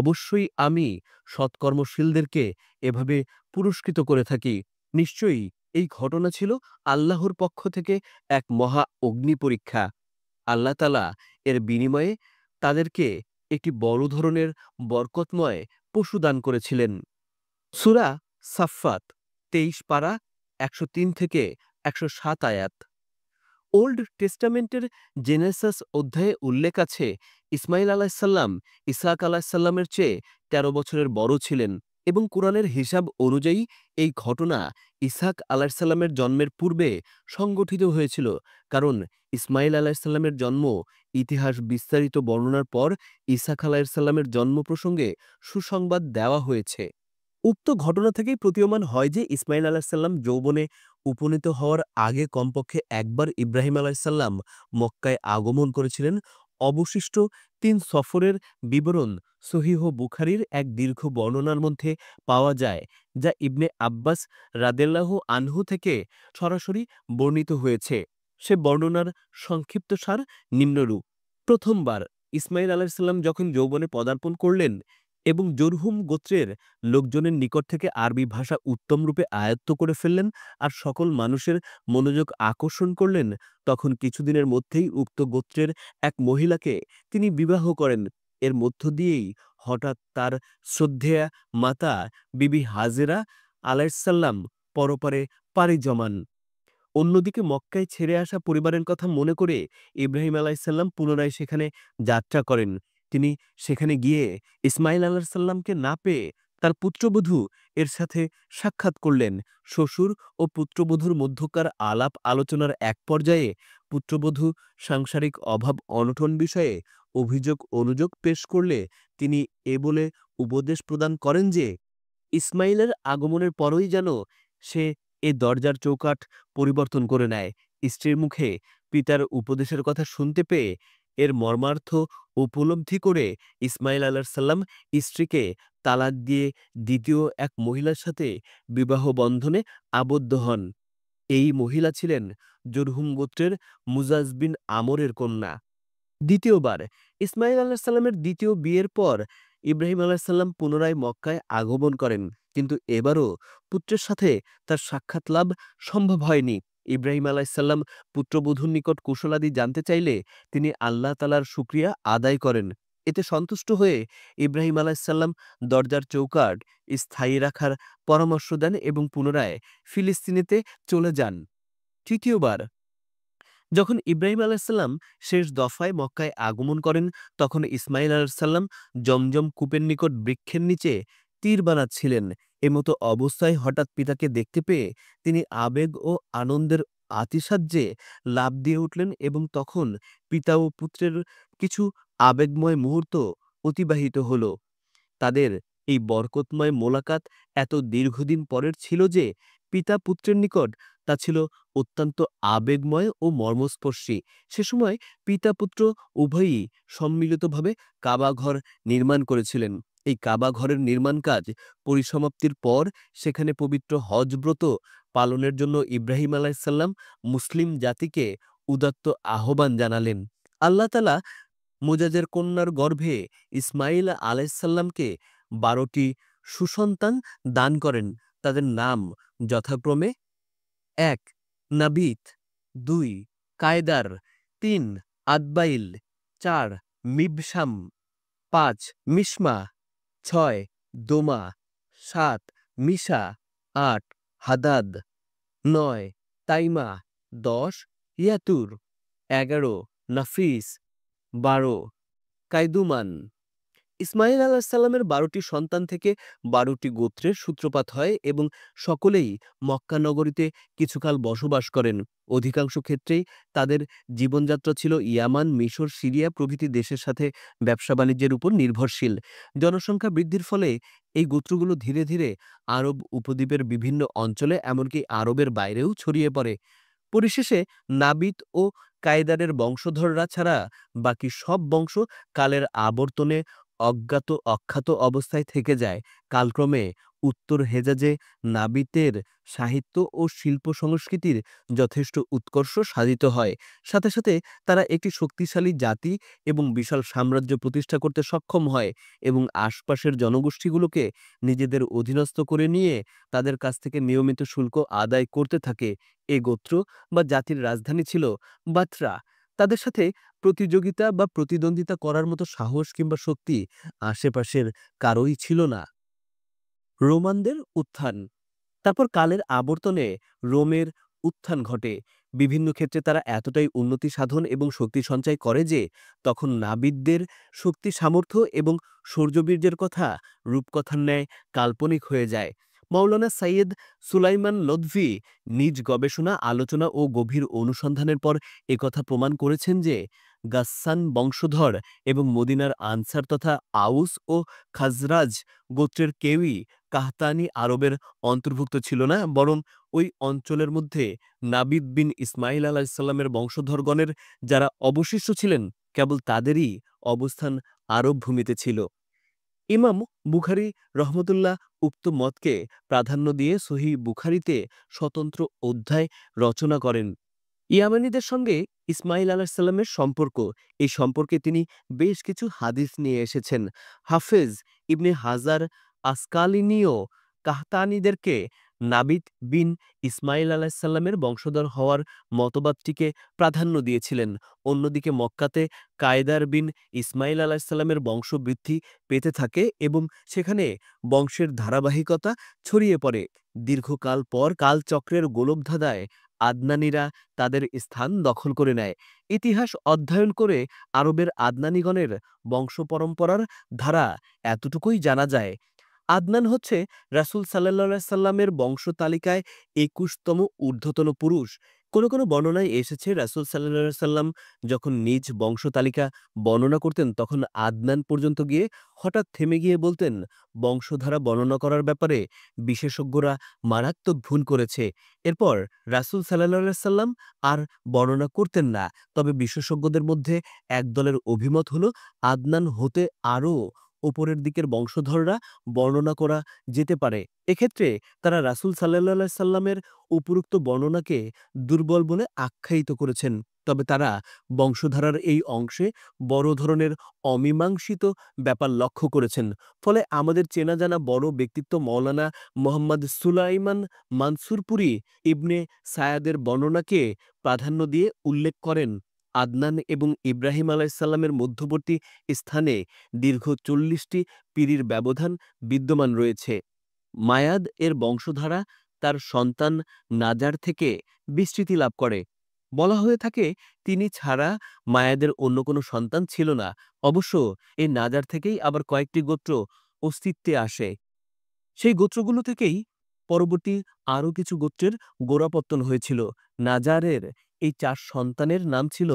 অবশ্যই আমি সৎকর্মশীলদেরকে এভাবে পুরস্কৃত করে থাকি নিশ্চয়ই এই ঘটনা ছিল আল্লাহর পক্ষ থেকে এক মহা অগ্নি পরীক্ষা আল্লাহতালা এর বিনিময়ে তাদেরকে একটি বড় ধরনের বরকতময় পশু দান করেছিলেন সুরা সাফফাত তেইশ পাড়া একশো থেকে একশো আয়াত ওল্ড টেস্টামেন্টের জেনেসাস অধ্যায়ে উল্লেখ আছে ইসমাইল আলাহিসাল্লাম ইসাক আলাহিসাল্লামের চেয়ে ১৩ বছরের বড় ছিলেন এবং কোরআনের হিসাব অনুযায়ী এই ঘটনা ইসাক আলাহিসাল্লামের জন্মের পূর্বে সংগঠিত হয়েছিল কারণ ইসমাইল আলাহিসাল্লামের জন্ম ইতিহাস বিস্তারিত বর্ণনার পর ইসাক আলাহিসাল্লামের জন্ম প্রসঙ্গে সুসংবাদ দেওয়া হয়েছে উক্ত ঘটনা থেকেই প্রতীয়মান হয় যে ইসমাইল আলাহিসাল্লাম যৌবনে উপনীত হওয়ার আগে কমপক্ষে একবার ইব্রাহিম আলাহিসাল্লাম মক্কায় আগমন করেছিলেন অবশিষ্ট তিন সফরের বিবরণ সহিহ বুখারির এক দীর্ঘ বর্ণনার মধ্যে পাওয়া যায় যা ইবনে আব্বাস রাদেল্লাহ আনহু থেকে সরাসরি বর্ণিত হয়েছে সে বর্ণনার সংক্ষিপ্তসার নিম্নরূপ প্রথমবার ইসমাইল আলাহিসাল্লাম যখন যৌবনে পদার্পণ করলেন এবং জরহুম গোত্রের লোকজনের নিকট থেকে আরবি ভাষা উত্তম রূপে আয়ত্ত করে ফেললেন আর সকল মানুষের মনোযোগ আকর্ষণ করলেন তখন কিছুদিনের মধ্যেই উক্ত গোত্রের এক মহিলাকে তিনি বিবাহ করেন এর মধ্য দিয়েই হঠাৎ তার শ্রদ্ধেয়া মাতা বিবি হাজেরা আলাইসাল্লাম পরপারে পাড়ি জমান অন্যদিকে মক্কায় ছেড়ে আসা পরিবারের কথা মনে করে ইব্রাহিম আলাইসাল্লাম পুনরায় সেখানে যাত্রা করেন তিনি সেখানে গিয়ে ইসমাইল সাল্লামকে না পেয়ে তার পুত্রবধূ এর সাথে সাক্ষাৎ করলেন শ্বশুর ও পুত্রবধূর মধ্যকার আলাপ আলোচনার এক পর্যায়ে পুত্রবধূ সাংসারিক অভাব অনটন বিষয়ে অভিযোগ অনুযোগ পেশ করলে তিনি এ বলে উপদেশ প্রদান করেন যে ইসমাইলের আগমনের পরই যেন সে এ দরজার চৌকাট পরিবর্তন করে নেয় স্ত্রীর মুখে পিতার উপদেশের কথা শুনতে পেয়ে এর মর্মার্থ উপলব্ধি করে ইসমাইল আল্লাহ সাল্লাম স্ত্রীকে তালাক দিয়ে দ্বিতীয় এক মহিলার সাথে বিবাহ বন্ধনে আবদ্ধ হন এই মহিলা ছিলেন জরহুম গোত্রের মুজাজ বিন আমরের কন্যা দ্বিতীয়বার ইসমাইল আল্লাহ সাল্লামের দ্বিতীয় বিয়ের পর ইব্রাহিম আলাহিসাল্লাম পুনরায় মক্কায় আগমন করেন কিন্তু এবারও পুত্রের সাথে তার সাক্ষাৎ লাভ সম্ভব হয়নি ইব্রাহিম আলাইসাল্লাম পুত্রবধূর নিকট কুশলাদি জানতে চাইলে তিনি আল্লাহ তালার সুক্রিয়া আদায় করেন এতে সন্তুষ্ট হয়ে ইব্রাহিম আলাইসাল্লাম দরজার চৌকাট স্থায়ী রাখার পরামর্শ দেন এবং পুনরায় ফিলিস্তিনিতে চলে যান তৃতীয়বার যখন ইব্রাহিম আলাহিসাল্লাম শেষ দফায় মক্কায় আগমন করেন তখন ইসমাইল আলাহিসাল্লাম জমজম কূপের নিকট বৃক্ষের নিচে তীর বানাচ্ছিলেন এমতো অবস্থায় হঠাৎ পিতাকে দেখতে পেয়ে তিনি আবেগ ও আনন্দের আতিসাহ্যে লাভ দিয়ে উঠলেন এবং তখন পিতা ও পুত্রের কিছু আবেগময় মুহূর্ত অতিবাহিত হল তাদের এই বরকতময় মোলাকাত এত দীর্ঘদিন পরের ছিল যে পিতা পুত্রের নিকট তা ছিল অত্যন্ত আবেগময় ও মর্মস্পর্শী সে সময় পিতাপুত্র উভয়ই সম্মিলিতভাবে কাবাঘর নির্মাণ করেছিলেন এই কাবাঘরের নির্মাণ কাজ পরিসমাপ্তির পর সেখানে পবিত্র হজব্রত পালনের জন্য ইব্রাহিম আলাইসাল্লাম মুসলিম জাতিকে উদাত্ত আহ্বান জানালেন আল্লাহ তালা মোজাজের কন্যার গর্ভে ইসমাইল আলাইসাল্লামকে বারোটি সুসন্তান দান করেন তাদের নাম যথাক্রমে এক নাবিত দুই কায়দার তিন আদবাইল চার মিবসাম পাঁচ মিশমা ছয় দোমা সাত মিশা আট হাদাদ নয় তাইমা দশ ইয়াতুর এগারো নাফিস বারো কায়দুমান ইসমাইল আল্লাহ সাল্লামের বারোটি সন্তান থেকে বারোটি গোত্রের সূত্রপাত হয় এবং সকলেই মক্কা নগরীতে কিছুকাল বসবাস করেন অধিকাংশ ক্ষেত্রেই তাদের জীবনযাত্রা ছিল ইয়ামান মিশর সিরিয়া প্রভৃতি দেশের সাথে ব্যবসা বাণিজ্যের উপর নির্ভরশীল জনসংখ্যা বৃদ্ধির ফলে এই গোত্রগুলো ধীরে ধীরে আরব উপদ্বীপের বিভিন্ন অঞ্চলে এমনকি আরবের বাইরেও ছড়িয়ে পড়ে পরিশেষে নাবিত ও কায়দারের বংশধররা ছাড়া বাকি সব বংশ কালের আবর্তনে অজ্ঞাত অখ্যাত অবস্থায় থেকে যায় কালক্রমে উত্তর হেজাজে নাবিতের সাহিত্য ও শিল্প সংস্কৃতির যথেষ্ট উৎকর্ষ সাধিত হয় সাথে সাথে তারা একটি শক্তিশালী জাতি এবং বিশাল সাম্রাজ্য প্রতিষ্ঠা করতে সক্ষম হয় এবং আশপাশের জনগোষ্ঠীগুলোকে নিজেদের অধীনস্থ করে নিয়ে তাদের কাছ থেকে নিয়মিত শুল্ক আদায় করতে থাকে এ গোত্র বা জাতির রাজধানী ছিল বাত্রা তাদের সাথে প্রতিযোগিতা বা প্রতিদ্বন্দ্বিতা করার মতো সাহস কিংবা শক্তি আশেপাশের কারোই ছিল না রোমানদের উত্থান তারপর কালের আবর্তনে রোমের উত্থান ঘটে বিভিন্ন ক্ষেত্রে তারা এতটাই উন্নতি সাধন এবং শক্তি সঞ্চয় করে যে তখন নাবিদদের শক্তি সামর্থ্য এবং সৌর্যবীর্যের কথা রূপকথার ন্যায় কাল্পনিক হয়ে যায় মৌলানা সাইয়েদ সুলাইমান লদভি নিজ গবেষণা আলোচনা ও গভীর অনুসন্ধানের পর একথা প্রমাণ করেছেন যে গাসান বংশধর এবং মদিনার আনসার তথা আউস ও খাজরাজ গোত্রের কেউই কাহতানি আরবের অন্তর্ভুক্ত ছিল না বরং ওই অঞ্চলের মধ্যে নাবিদ বিন ইসমাইল আলাহিসাল্লামের বংশধরগণের যারা অবশিষ্ট ছিলেন কেবল তাদেরই অবস্থান আরব ভূমিতে ছিল ইমাম বুখারি রহমতুল্লাহ উক্ত মতকে প্রাধান্য দিয়ে সহি বুখারিতে স্বতন্ত্র অধ্যায় রচনা করেন ইয়ামানিদের সঙ্গে ইসমাইল আলাহিসাল্লামের সম্পর্ক এই সম্পর্কে তিনি বেশ কিছু হাদিস নিয়ে এসেছেন হাফেজ ইবনে হাজার আসকালিনীয় কাহতানিদেরকে নাবিদ বিন ইসমাইল আলাহিসাল্লামের বংশধর হওয়ার মতবাদটিকে প্রাধান্য দিয়েছিলেন অন্যদিকে মক্কাতে কায়দার বিন ইসমাইল আলাহিসাল্লামের বংশবৃদ্ধি পেতে থাকে এবং সেখানে বংশের ধারাবাহিকতা ছড়িয়ে পড়ে দীর্ঘকাল পর কালচক্রের গোলবধাঁধায় আদনানিরা তাদের স্থান দখল করে নেয় ইতিহাস অধ্যয়ন করে আরবের আদনানিগণের বংশ পরম্পরার ধারা এতটুকুই জানা যায় আদনান হচ্ছে রাসুল সাল্লা সাল্লামের বংশ তালিকায় একুশতম ঊর্ধ্বতন পুরুষ কোনো কোনো বর্ণনায় এসেছে রাসুল সাল্লা সাল্লাম যখন নিজ বংশ তালিকা বর্ণনা করতেন তখন আদনান পর্যন্ত গিয়ে হঠাৎ থেমে গিয়ে বলতেন বংশধারা বর্ণনা করার ব্যাপারে বিশেষজ্ঞরা মারাত্মক ভুল করেছে এরপর রাসুল সাল্লা সাল্লাম আর বর্ণনা করতেন না তবে বিশেষজ্ঞদের মধ্যে একদলের অভিমত হল আদনান হতে আরও ওপরের দিকের বংশধররা বর্ণনা করা যেতে পারে এক্ষেত্রে তারা রাসুল সাল্লা সাল্লামের উপরুক্ত বর্ণনাকে দুর্বল বলে আখ্যায়িত করেছেন তবে তারা বংশধারার এই অংশে বড় ধরনের অমীমাংসিত ব্যাপার লক্ষ্য করেছেন ফলে আমাদের চেনা জানা বড় ব্যক্তিত্ব মৌলানা মোহাম্মদ সুলাইমান মানসুরপুরি ইবনে সায়াদের বর্ণনাকে প্রাধান্য দিয়ে উল্লেখ করেন আদনান এবং ইব্রাহিম আলাইসাল্লামের মধ্যবর্তী স্থানে দীর্ঘ চল্লিশটি পীরির ব্যবধান বিদ্যমান রয়েছে মায়াদ এর বংশধারা তার সন্তান নাজার থেকে বিস্তৃতি লাভ করে বলা হয়ে থাকে তিনি ছাড়া মায়াদের অন্য কোনো সন্তান ছিল না অবশ্য এই নাজার থেকেই আবার কয়েকটি গোত্র অস্তিত্বে আসে সেই গোত্রগুলো থেকেই পরবর্তী আরও কিছু গোত্রের গোড়াপত্তন হয়েছিল নাজারের এই চার সন্তানের নাম ছিল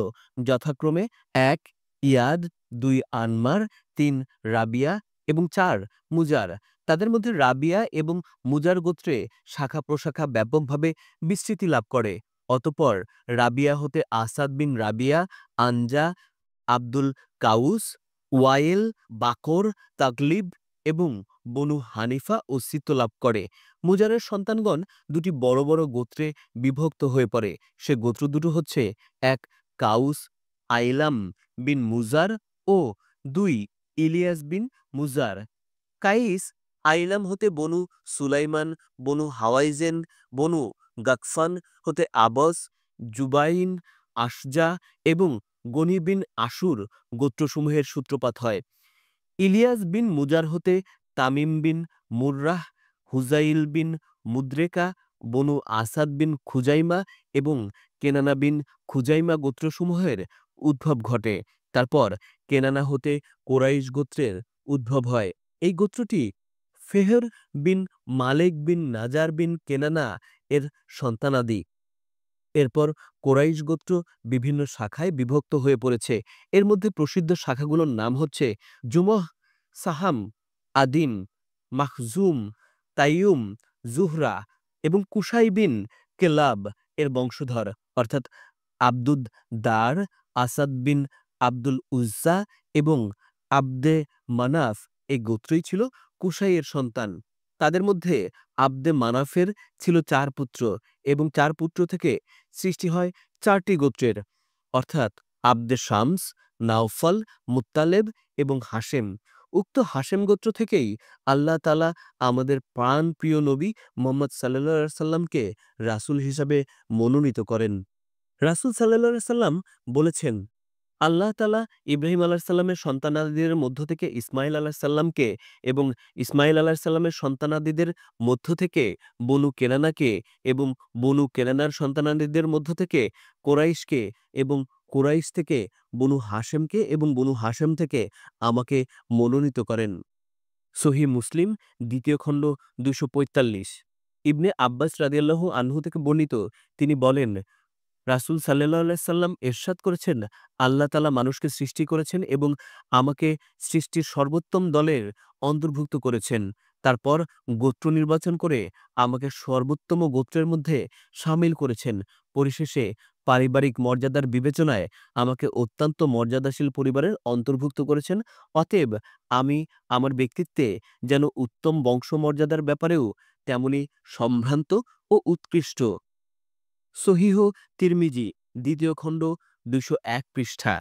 যথাক্রমে এক ইয়াদ দুই আনমার তিন রাবিয়া এবং চার মুজার তাদের মধ্যে রাবিয়া এবং মুজার গোত্রে শাখা প্রশাখা ব্যাপকভাবে বিস্তৃতি লাভ করে অতপর রাবিয়া হতে আসাদ বিন রাবিয়া আঞ্জা আব্দুল কাউস ওয়াইল বাকর তাকলিব এবং বনু হানিফা ও সিত্ত লাভ করে মুজারের সন্তানগণ দুটি বড় বড় গোত্রে বিভক্ত হয়ে পড়ে সে গোত্র দুটো হচ্ছে এক কাউস আইলাম বিন মুজার ও দুই ইলিয়াস বিন মুজার কাইস আইলাম হতে বনু সুলাইমান বনু হাওয়াইজেন বনু গাকফান হতে আবস জুবাইন আশজা এবং গনি বিন আশুর গোত্রসমূহের সূত্রপাত হয় ইলিয়াস বিন মুজার হতে তামিম বিন মুর্রাহ হুজাইল বিন মুদ্রেকা বনু আসাদ বিন খুজাইমা এবং কেনানা বিন খুজাইমা গোত্রসমূহের উদ্ভব ঘটে তারপর কেনানা হতে কোরাইশ গোত্রের উদ্ভব হয় এই গোত্রটি ফেহর বিন মালেক বিন নাজার বিন কেনানা এর সন্তানাদি এরপর কোরাইশ গোত্র বিভিন্ন শাখায় বিভক্ত হয়ে পড়েছে এর মধ্যে প্রসিদ্ধ শাখাগুলোর নাম হচ্ছে জুমহ সাহাম আদিম মাহজুম তাইয়ুম জুহরা এবং কুশাইবিন কেলাব এর বংশধর অর্থাৎ আব্দুদ দার আসাদ বিন আব্দুল উজ্জা এবং আব্দে মানাফ এই গোত্রই ছিল কুশাইয়ের সন্তান তাদের মধ্যে আব্দে মানাফের ছিল চার পুত্র এবং চার পুত্র থেকে সৃষ্টি হয় চারটি গোত্রের অর্থাৎ আব্দে শামস নাওফল মুতালেব এবং হাসেম উক্ত হাসেম গোত্র থেকেই আল্লাহ তালা আমাদের প্রাণ প্রিয় নবী মোহাম্মদ সাল্লা সাল্লামকে রাসুল হিসাবে মনোনীত করেন রাসুল সাল্লা সাল্লাম বলেছেন আল্লাহ তালা ইব্রাহিম আল্লাহ সাল্লামের সন্তানাদিদের মধ্য থেকে ইসমাইল আল্লাহ সাল্লামকে এবং ইসমাইল আল্লাহ সাল্লামের সন্তানাদিদের মধ্য থেকে বনু কেরানাকে এবং বনু কেরানার সন্তানাদিদের মধ্য থেকে কোরাইশকে এবং কুরাইশ থেকে বনু হাশেমকে এবং বনু হাশেম থেকে আমাকে মনোনীত করেন সহি মুসলিম দ্বিতীয় খণ্ড দুশো ইবনে আব্বাস রাজিয়াল্লাহ আনহু থেকে বর্ণিত তিনি বলেন রাসুল সাল্লাহ সাল্লাম এরশাদ করেছেন আল্লাহ তালা মানুষকে সৃষ্টি করেছেন এবং আমাকে সৃষ্টির সর্বোত্তম দলের অন্তর্ভুক্ত করেছেন তারপর গোত্র নির্বাচন করে আমাকে সর্বোত্তম গোত্রের মধ্যে সামিল করেছেন পরিশেষে পারিবারিক মর্যাদার বিবেচনায় আমাকে অত্যন্ত মর্যাদাশীল পরিবারের অন্তর্ভুক্ত করেছেন অতএব আমি আমার ব্যক্তিত্বে যেন উত্তম বংশমর্যাদার ব্যাপারেও তেমনি সম্ভ্রান্ত ও উৎকৃষ্ট সহিহ তিরমিজি দ্বিতীয় খণ্ড দুশো এক পৃষ্ঠা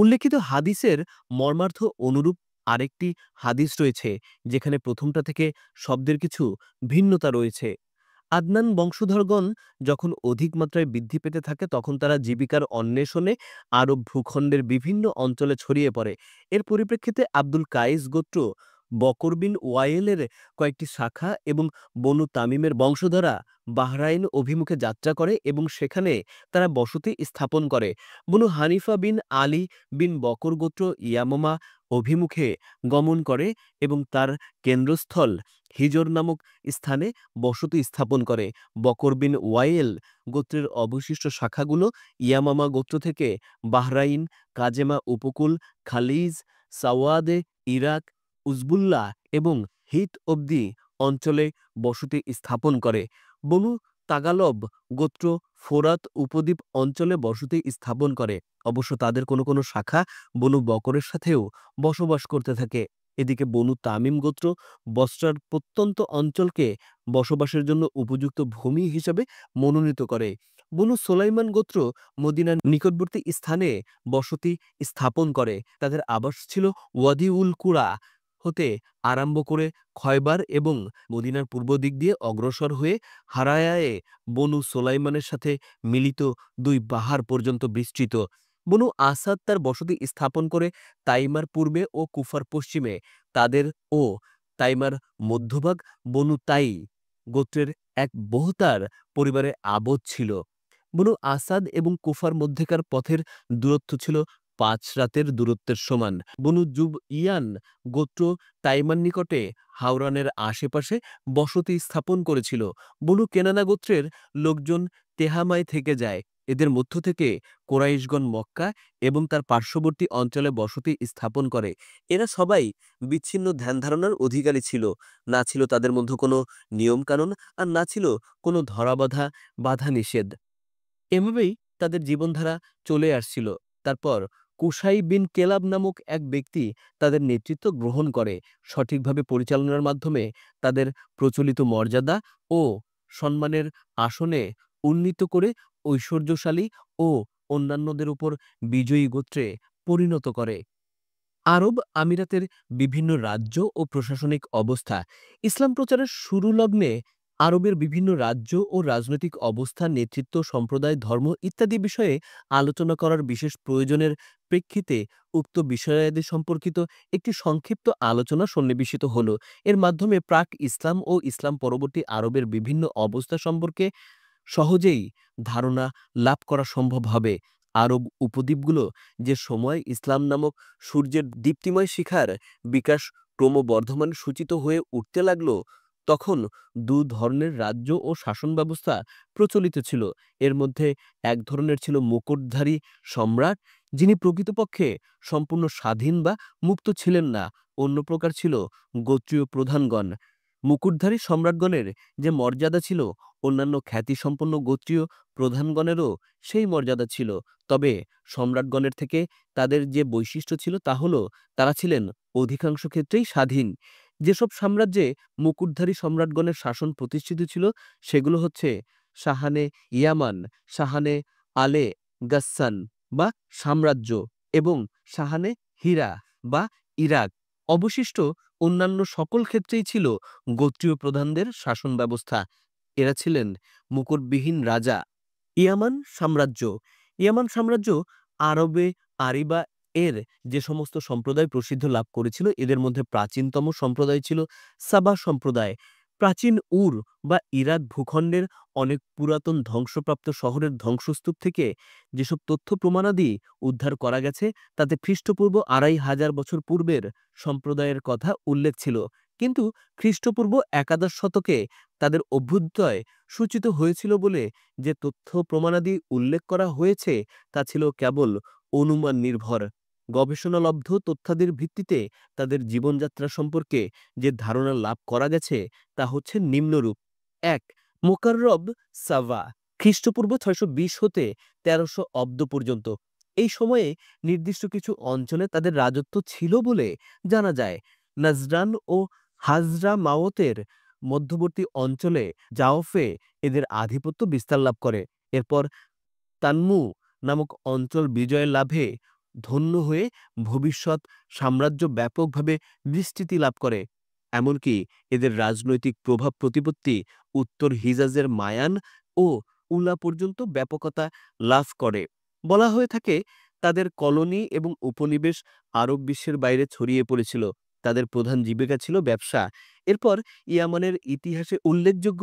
উল্লেখিত হাদিসের মর্মার্থ অনুরূপ আরেকটি হাদিস রয়েছে যেখানে প্রথমটা থেকে শব্দের কিছু ভিন্নতা রয়েছে আদনান বংশধরগণ যখন অধিক মাত্রায় বৃদ্ধি পেতে থাকে তখন তারা জীবিকার অন্বেষণে আরব ভূখণ্ডের বিভিন্ন অঞ্চলে ছড়িয়ে পড়ে এর পরিপ্রেক্ষিতে আব্দুল কায়েস গোত্র বকরবিন ওয়াইলের কয়েকটি শাখা এবং বনু তামিমের বংশধরা বাহরাইন অভিমুখে যাত্রা করে এবং সেখানে তারা বসতি স্থাপন করে বনু হানিফা বিন আলী বিন বকর গোত্র ইয়ামমা অভিমুখে গমন করে এবং তার কেন্দ্রস্থল হিজর নামক স্থানে বসতি স্থাপন করে বকর বিন ওয়াইল গোত্রের অবশিষ্ট শাখাগুলো ইয়ামামা গোত্র থেকে বাহরাইন কাজেমা উপকূল খালিজ সাওয়াদে ইরাক উজবুল্লাহ এবং হিত অবধি অঞ্চলে বসতি স্থাপন করে বনু তাগালব গোত্র ফোরাত উপদ্বীপ অঞ্চলে বসতি স্থাপন করে অবশ্য তাদের কোনো কোনো শাখা বনু বকরের সাথেও বসবাস করতে থাকে এদিকে বনু তামিম গোত্র বস্ত্রার প্রত্যন্ত অঞ্চলকে বসবাসের জন্য উপযুক্ত ভূমি হিসাবে মনোনীত করে বনু সোলাইমান গোত্র মদিনার নিকটবর্তী স্থানে বসতি স্থাপন করে তাদের আবাস ছিল ওয়াদি উল কুড়া হতে আরম্ভ করে খয়বার এবং মদিনার পূর্ব দিক দিয়ে অগ্রসর হয়ে হারায়ায়ে বনু সোলাইমানের সাথে মিলিত দুই বাহার পর্যন্ত বিস্তৃত বনু আসাদ তার বসতি স্থাপন করে তাইমার পূর্বে ও কুফার পশ্চিমে তাদের ও তাইমার মধ্যভাগ বনু তাই গোত্রের এক বহুতার পরিবারে আবদ ছিল বনু আসাদ এবং কুফার মধ্যেকার পথের দূরত্ব ছিল পাঁচ রাতের দূরত্বের সমান বনু জুব ইয়ান গোত্র তাইমান নিকটে হাওরানের আশেপাশে বসতি স্থাপন করেছিল বনু কেনানা গোত্রের লোকজন তেহামায় থেকে যায় এদের মধ্য থেকে কোরাইশগণ মক্কা এবং তার পার্শ্ববর্তী অঞ্চলে বসতি স্থাপন করে এরা সবাই বিচ্ছিন্ন ধ্যান ধারণার অধিকারী ছিল না ছিল তাদের মধ্যে কোনো নিয়মকানুন আর না ছিল কোনো ধরাবাধা বাধা নিষেধ এভাবেই তাদের জীবনধারা চলে আসছিল তারপর কুশাই বিন কেলাব নামক এক ব্যক্তি তাদের নেতৃত্ব গ্রহণ করে সঠিকভাবে পরিচালনার মাধ্যমে তাদের প্রচলিত মর্যাদা ও সম্মানের আসনে উন্নীত করে ঐশ্বর্যশালী ও অন্যান্যদের উপর বিজয়ী গোত্রে পরিণত করে আরব আমিরাতের বিভিন্ন রাজ্য ও প্রশাসনিক অবস্থা ইসলাম প্রচারের শুরু লগ্নে আরবের বিভিন্ন রাজ্য ও রাজনৈতিক অবস্থা নেতৃত্ব সম্প্রদায় ধর্ম ইত্যাদি বিষয়ে আলোচনা করার বিশেষ প্রয়োজনের প্রেক্ষিতে উক্ত বিষয়াদি সম্পর্কিত একটি সংক্ষিপ্ত আলোচনা সন্নিবেশিত হল এর মাধ্যমে প্রাক ইসলাম ও ইসলাম পরবর্তী আরবের বিভিন্ন অবস্থা সম্পর্কে সহজেই ধারণা লাভ করা সম্ভব হবে আরব উপদ্বীপগুলো যে সময় ইসলাম নামক সূর্যের দীপ্তিময় শিখার বিকাশ ক্রমবর্ধমান সূচিত হয়ে উঠতে লাগল তখন দু ধরনের রাজ্য ও শাসন ব্যবস্থা প্রচলিত ছিল এর মধ্যে এক ধরনের ছিল মুকুটধারী সম্রাট যিনি প্রকৃতপক্ষে সম্পূর্ণ স্বাধীন বা মুক্ত ছিলেন না অন্য প্রকার ছিল গোত্রীয় প্রধানগণ মুকুটধারী সম্রাটগণের যে মর্যাদা ছিল অন্যান্য খ্যাতিসম্পন্ন গোত্রীয় প্রধানগণেরও সেই মর্যাদা ছিল তবে সম্রাটগণের থেকে তাদের যে বৈশিষ্ট্য ছিল তা হল তারা ছিলেন অধিকাংশ ক্ষেত্রেই স্বাধীন যেসব সাম্রাজ্যে মুকুটধারী সম্রাটগণের শাসন প্রতিষ্ঠিত ছিল সেগুলো হচ্ছে শাহানে ইয়ামান শাহানে আলে গাসান বা সাম্রাজ্য এবং শাহানে হীরা বা ইরাক অবশিষ্ট অন্যান্য সকল ক্ষেত্রেই ছিল গোত্রীয় প্রধানদের শাসন ব্যবস্থা এরা ছিলেন মুকুটবিহীন রাজা ইয়ামান সাম্রাজ্য ইয়ামান সাম্রাজ্য আরবে আরিবা এর যে সমস্ত সম্প্রদায় প্রসিদ্ধ লাভ করেছিল এদের মধ্যে প্রাচীনতম সম্প্রদায় ছিল সাবা সম্প্রদায় প্রাচীন উর বা ইরাক ভূখণ্ডের অনেক পুরাতন ধ্বংসপ্রাপ্ত শহরের ধ্বংসস্তূপ থেকে যেসব তথ্য প্রমাণাদি উদ্ধার করা গেছে তাতে খ্রিস্টপূর্ব আড়াই হাজার বছর পূর্বের সম্প্রদায়ের কথা উল্লেখ ছিল কিন্তু খ্রিস্টপূর্ব একাদশ শতকে তাদের অভ্যুদয় সূচিত হয়েছিল বলে যে তথ্য প্রমাণাদি উল্লেখ করা হয়েছে তা ছিল কেবল অনুমান নির্ভর গবেষণালব্ধ তথ্যাদির ভিত্তিতে তাদের জীবনযাত্রা সম্পর্কে যে ধারণা লাভ করা গেছে তা হচ্ছে নিম্নরূপ এক মোকাররব সাভা খ্রিস্টপূর্ব ছয়শো হতে তেরোশো অব্দ পর্যন্ত এই সময়ে নির্দিষ্ট কিছু অঞ্চলে তাদের রাজত্ব ছিল বলে জানা যায় নাজরান ও হাজরা মাওতের মধ্যবর্তী অঞ্চলে জাওফে এদের আধিপত্য বিস্তার লাভ করে এরপর তানমু নামক অঞ্চল বিজয় লাভে ধন্য হয়ে ভবিষ্যৎ সাম্রাজ্য ব্যাপকভাবে বিস্তৃতি লাভ করে এমনকি এদের রাজনৈতিক প্রভাব প্রতিপত্তি উত্তর হিজাজের মায়ান ও উলা পর্যন্ত ব্যাপকতা লাভ করে বলা হয়ে থাকে তাদের কলোনি এবং উপনিবেশ আরব বিশ্বের বাইরে ছড়িয়ে পড়েছিল তাদের প্রধান জীবিকা ছিল ব্যবসা এরপর ইয়ামানের ইতিহাসে উল্লেখযোগ্য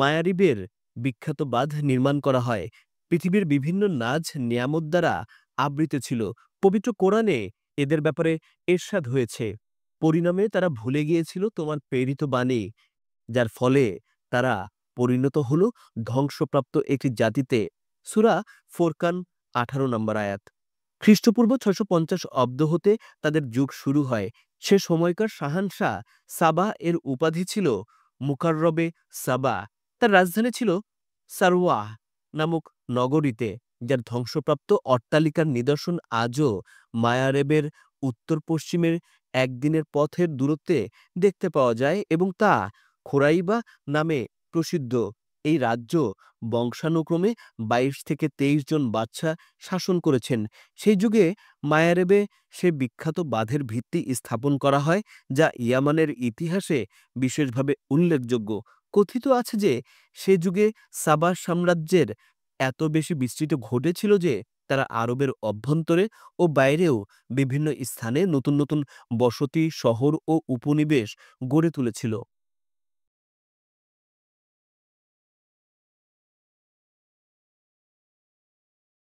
মায়ারিবের বিখ্যাত বাঁধ নির্মাণ করা হয় পৃথিবীর বিভিন্ন নাজ নিয়ামত দ্বারা আবৃত ছিল পবিত্র কোরআনে এদের ব্যাপারে এরশাদ হয়েছে পরিণামে তারা ভুলে গিয়েছিল তোমার প্রেরিত বাণী যার ফলে তারা পরিণত হল ধ্বংসপ্রাপ্ত একটি জাতিতে সুরা ফোরকান আঠারো নম্বর আয়াত খ্রিস্টপূর্ব ছশো পঞ্চাশ অব্দ হতে তাদের যুগ শুরু হয় সে সময়কার শাহানশাহ সাবা এর উপাধি ছিল মুকাররবে সাবা তার রাজধানী ছিল সারওয়াহ নামক নগরীতে যার ধ্বংসপ্রাপ্ত অট্টালিকার নিদর্শন আজও মায়ারেবের উত্তর পশ্চিমের একদিনের পথের দূরত্বে দেখতে পাওয়া যায় এবং তা খোরাইবা নামে প্রসিদ্ধ এই রাজ্য বংশানুক্রমে ২২ থেকে তেইশ জন বাচ্চা শাসন করেছেন সেই যুগে মায়ারেবে সে বিখ্যাত বাঁধের ভিত্তি স্থাপন করা হয় যা ইয়ামানের ইতিহাসে বিশেষভাবে উল্লেখযোগ্য কথিত আছে যে সে যুগে সাবা সাম্রাজ্যের এত বেশি বিস্তৃত ঘটেছিল যে তারা আরবের অভ্যন্তরে ও বাইরেও বিভিন্ন স্থানে নতুন নতুন বসতি শহর ও উপনিবেশ গড়ে তুলেছিল